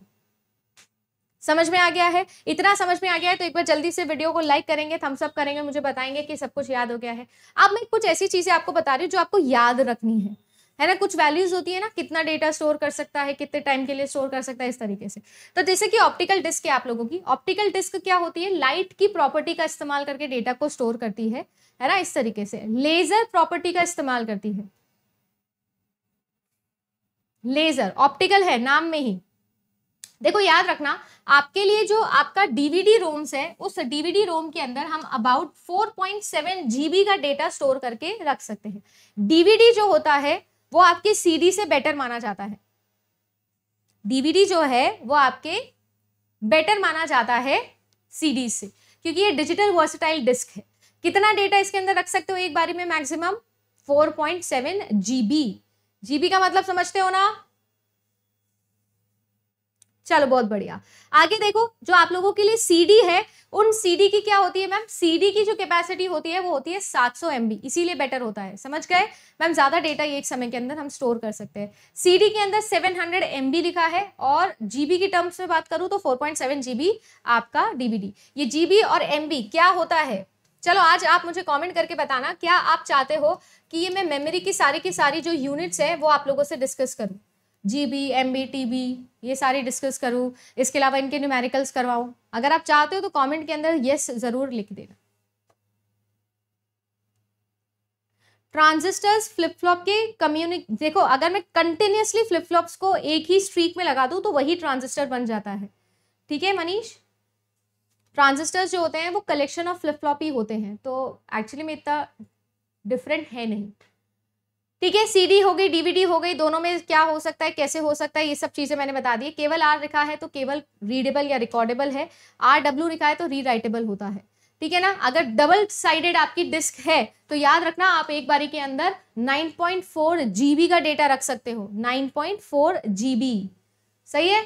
समझ में आ गया है इतना समझ में आ गया है तो एक बार जल्दी से वीडियो को लाइक करेंगे थम्सअप करेंगे मुझे बताएंगे कि सब कुछ याद हो गया है अब मैं कुछ ऐसी चीज़ें आपको बता रही हूँ जो आपको याद रखनी है है ना कुछ वैल्यूज होती है ना कितना डेटा स्टोर कर सकता है कितने टाइम के लिए स्टोर कर सकता है इस तरीके से तो जैसे कि ऑप्टिकल डिस्क है आप लोगों की ऑप्टिकल डिस्क क्या होती है लाइट की प्रॉपर्टी का इस्तेमाल करके डेटा को स्टोर करती है है ना इस तरीके से लेजर प्रॉपर्टी का इस्तेमाल करती है लेजर ऑप्टिकल है नाम में ही देखो याद रखना आपके लिए जो आपका डीवीडी रोम्स है उस डीवीडी रोम के अंदर हम अबाउट 4.7 जीबी का डेटा स्टोर करके रख सकते हैं डीवीडी जो होता है वो आपके सीडी से बेटर माना जाता है डीवीडी जो है वो आपके बेटर माना जाता है सीडी से क्योंकि ये डिजिटल वर्सटाइल डिस्क है कितना डेटा इसके अंदर रख सकते हो एक बारी में मैक्सिमम 4.7 जीबी जीबी का मतलब समझते हो ना चलो बहुत बढ़िया आगे देखो जो आप लोगों के लिए सीडी है उन सीडी की क्या होती है मैम सीडी की जो कैपेसिटी होती है वो होती है 700 सौ एम इसीलिए बेटर होता है समझ गए मैम ज़्यादा डेटा एक समय के अंदर हम स्टोर कर सकते हैं सीडी के अंदर 700 हंड्रेड लिखा है और जीबी की टर्म्स में बात करूं तो 4.7 जीबी आपका डीबीडी ये जीबी और एम क्या होता है चलो आज आप मुझे कमेंट करके बताना क्या आप चाहते हो कि ये मैं मेमोरी की सारी की सारी जो यूनिट्स है वो आप लोगों से डिस्कस करूं G B M B T B ये सारी डिस्कस करूँ इसके अलावा इनके न्यूमेरिकल्स करवाऊँ अगर आप चाहते हो तो कमेंट के अंदर येस ज़रूर लिख देना ट्रांजिस्टर्स फ्लिप फ्लॉप के कम्युनिक देखो अगर मैं कंटिन्यूसली फ्लिप फ्लॉप्स को एक ही स्ट्रीक में लगा दूं तो वही ट्रांजिस्टर बन जाता है ठीक है मनीष ट्रांजिस्टर्स जो होते हैं वो कलेक्शन ऑफ फ्लिप फ्लॉप ही होते हैं तो एक्चुअली में इतना डिफरेंट है नहीं ठीक है सीडी हो गई डीवीडी हो गई दोनों में क्या हो सकता है कैसे हो सकता है ये सब चीज़ें मैंने बता दी केवल आर लिखा है तो केवल रीडेबल या रिकॉर्डेबल है आर डब्ल्यू लिखा है तो रीराइटेबल होता है ठीक है ना अगर डबल साइडेड आपकी डिस्क है तो याद रखना आप एक बारी के अंदर 9.4 जीबी का डेटा रख सकते हो 9.4 जीबी सही है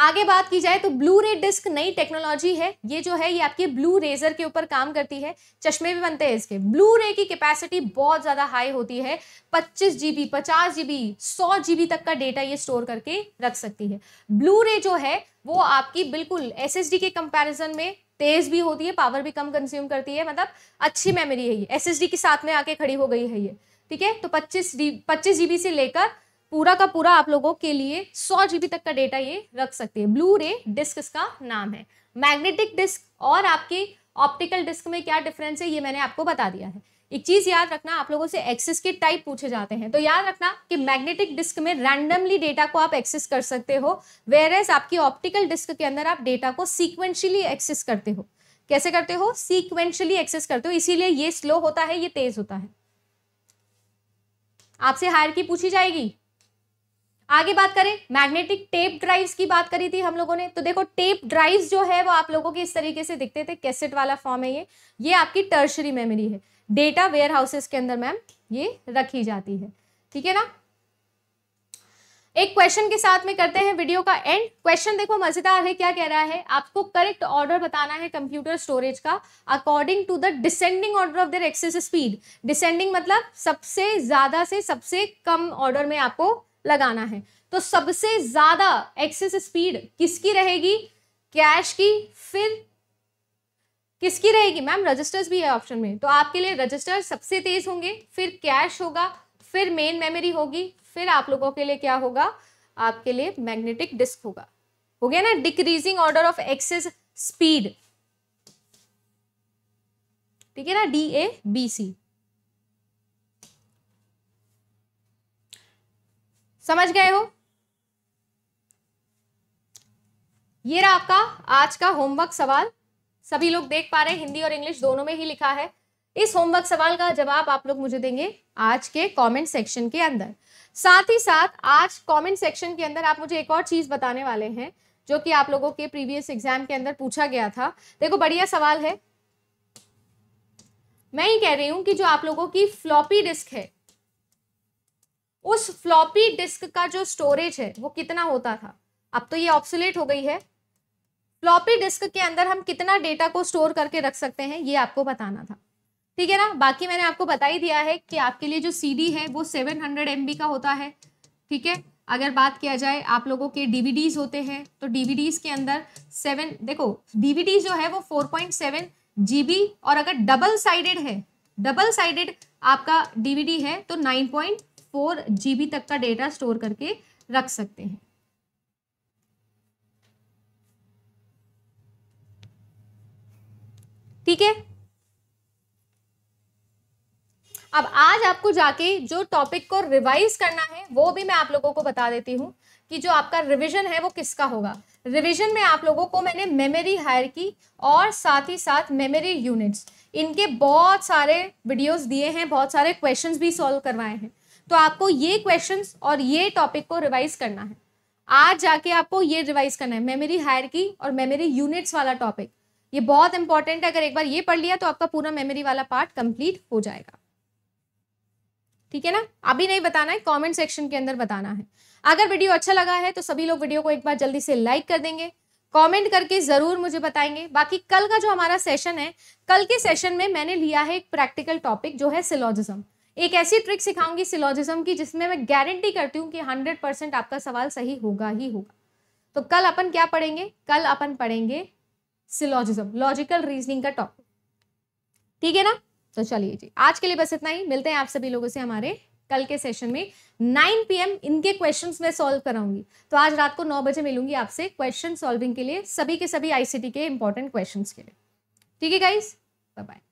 आगे बात की जाए तो ब्लू रे डिस्क नई टेक्नोलॉजी है ये जो है ये आपके ब्लू रेजर के ऊपर काम करती है चश्मे भी बनते हैं इसके ब्लू रे की कैपेसिटी बहुत ज़्यादा हाई होती है पच्चीस जी बी पचास जी बी सौ जी बी तक का डेटा ये स्टोर करके रख सकती है ब्लू रे जो है वो आपकी बिल्कुल एस एस डी के कंपेरिजन में तेज भी होती है पावर भी कम कंज्यूम करती है मतलब अच्छी मेमोरी है ये एस एस डी के साथ में आके खड़ी हो गई है ये ठीक है तो पच्चीस डी पच्चीस जी बी से लेकर पूरा का पूरा आप लोगों के लिए सौ जीबी तक का डेटा ये रख सकती है ब्लू रे डिस्क इसका नाम है मैग्नेटिक डिस्क और आपके ऑप्टिकल डिस्क में क्या डिफरेंस है ये मैंने आपको बता दिया है एक चीज़ याद रखना आप लोगों से एक्सेस के टाइप पूछे जाते हैं तो याद रखना कि मैग्नेटिक डिस्क में रैंडमली डेटा को आप एक्सेस कर सकते हो वेर एज आपकी ऑप्टिकल डिस्क के अंदर आप डेटा को सीक्वेंशियली एक्सेस करते हो कैसे करते हो सीक्वेंशियली एक्सेस करते हो इसीलिए ये स्लो होता है ये तेज होता है आपसे हायर की पूछी जाएगी आगे बात करें मैग्नेटिक टेप ड्राइव्स की बात करी थी हम लोगों ने तो देखो टेप ड्राइव्स जो है वो आप लोगों के इस तरीके से दिखते थे कैसेट वाला फॉर्म है ये ये आपकी टर्शरी मेमोरी है डेटा वेयर हाउसेस के अंदर मैम ये रखी जाती है ठीक है ना एक क्वेश्चन के साथ में करते हैं वीडियो का एंड क्वेश्चन देखो मजेदार है क्या कह रहा है आपको करेक्ट ऑर्डर बताना है कंप्यूटर स्टोरेज का according to the descending order of their access speed descending मतलब सबसे ज्यादा से सबसे कम ऑर्डर में आपको लगाना है तो सबसे ज्यादा एक्सेस स्पीड किसकी रहेगी कैश की फिर किसकी रहेगी मैम रजिस्टर्स भी है ऑप्शन में तो आपके लिए रजिस्टर सबसे तेज होंगे फिर कैश होगा फिर मेन मेमोरी होगी फिर आप लोगों के लिए क्या होगा आपके लिए मैग्नेटिक डिस्क होगा हो गया ना decreasing order of access speed ठीक है ना डी ए बी सी समझ गए हो ये रहा आपका आज का होमवर्क सवाल सभी लोग देख पा रहे हैं हिंदी और इंग्लिश दोनों में ही लिखा है इस होमवर्क सवाल का जवाब आप लोग मुझे देंगे आज के कमेंट सेक्शन के अंदर साथ ही साथ आज कमेंट सेक्शन के अंदर आप मुझे एक और चीज़ बताने वाले हैं जो कि आप लोगों के प्रीवियस एग्जाम के अंदर पूछा गया था देखो बढ़िया सवाल है मैं ही कह रही हूं कि जो आप लोगों की फ्लॉपी डिस्क है उस फ्लॉपी डिस्क का जो स्टोरेज है वो कितना होता था अब तो ये ऑप्सुलेट हो गई है फ्लॉपी डिस्क के अंदर हम कितना डेटा को स्टोर करके रख सकते हैं ये आपको बताना था ठीक है ना बाकी मैंने आपको बता ही दिया है कि आपके लिए जो सी है वो सेवन हंड्रेड का होता है ठीक है अगर बात किया जाए आप लोगों के डीवीडीज होते हैं तो डीवीडीज के अंदर सेवन देखो डीवीडीज जो है वो फोर पॉइंट सेवन जीबी और अगर डबल साइडेड है डबल साइडेड आपका डीवीडी है तो नाइन पॉइंट फोर जी तक का डेटा स्टोर करके रख सकते हैं ठीक है अब आज आपको जाके जो टॉपिक को रिवाइज करना है वो भी मैं आप लोगों को बता देती हूँ कि जो आपका रिवीजन है वो किसका होगा रिवीजन में आप लोगों को मैंने मेमोरी हायर की और साथ ही साथ मेमोरी यूनिट्स इनके बहुत सारे वीडियोस दिए हैं बहुत सारे क्वेश्चंस भी सॉल्व करवाए हैं तो आपको ये क्वेश्चन और ये टॉपिक को रिवाइज करना है आज जाके आपको ये रिवाइज करना है मेमोरी हायर की और मेमोरी यूनिट्स वाला टॉपिक ये बहुत इंपॉर्टेंट है अगर एक बार ये पढ़ लिया तो आपका पूरा मेमोरी वाला पार्ट कंप्लीट हो जाएगा ठीक है ना अभी नहीं बताना है कमेंट सेक्शन के अंदर बताना है अगर वीडियो अच्छा लगा है तो सभी लोग वीडियो को एक बार जल्दी से लाइक कर देंगे कमेंट करके ज़रूर मुझे बताएंगे बाकी कल का जो हमारा सेशन है कल के सेशन में मैंने लिया है एक प्रैक्टिकल टॉपिक जो है सिलोजिज्म एक ऐसी ट्रिक सिखाऊंगी सिलोजिज्म की जिसमें मैं गारंटी करती हूँ कि हंड्रेड परसेंट आपका सवाल सही होगा ही होगा तो कल अपन क्या पढ़ेंगे कल अपन पढ़ेंगे सिलोजिज्म लॉजिकल रीजनिंग का टॉपिक ठीक है ना तो चलिए जी आज के लिए बस इतना ही मिलते हैं आप सभी लोगों से हमारे कल के सेशन में 9 पीएम इनके क्वेश्चंस मैं सॉल्व कराऊंगी तो आज रात को 9 बजे मिलूंगी आपसे क्वेश्चन सॉल्विंग के लिए सभी के सभी आईसीटी के इंपॉर्टेंट क्वेश्चंस के लिए ठीक है गाइस बाय बाय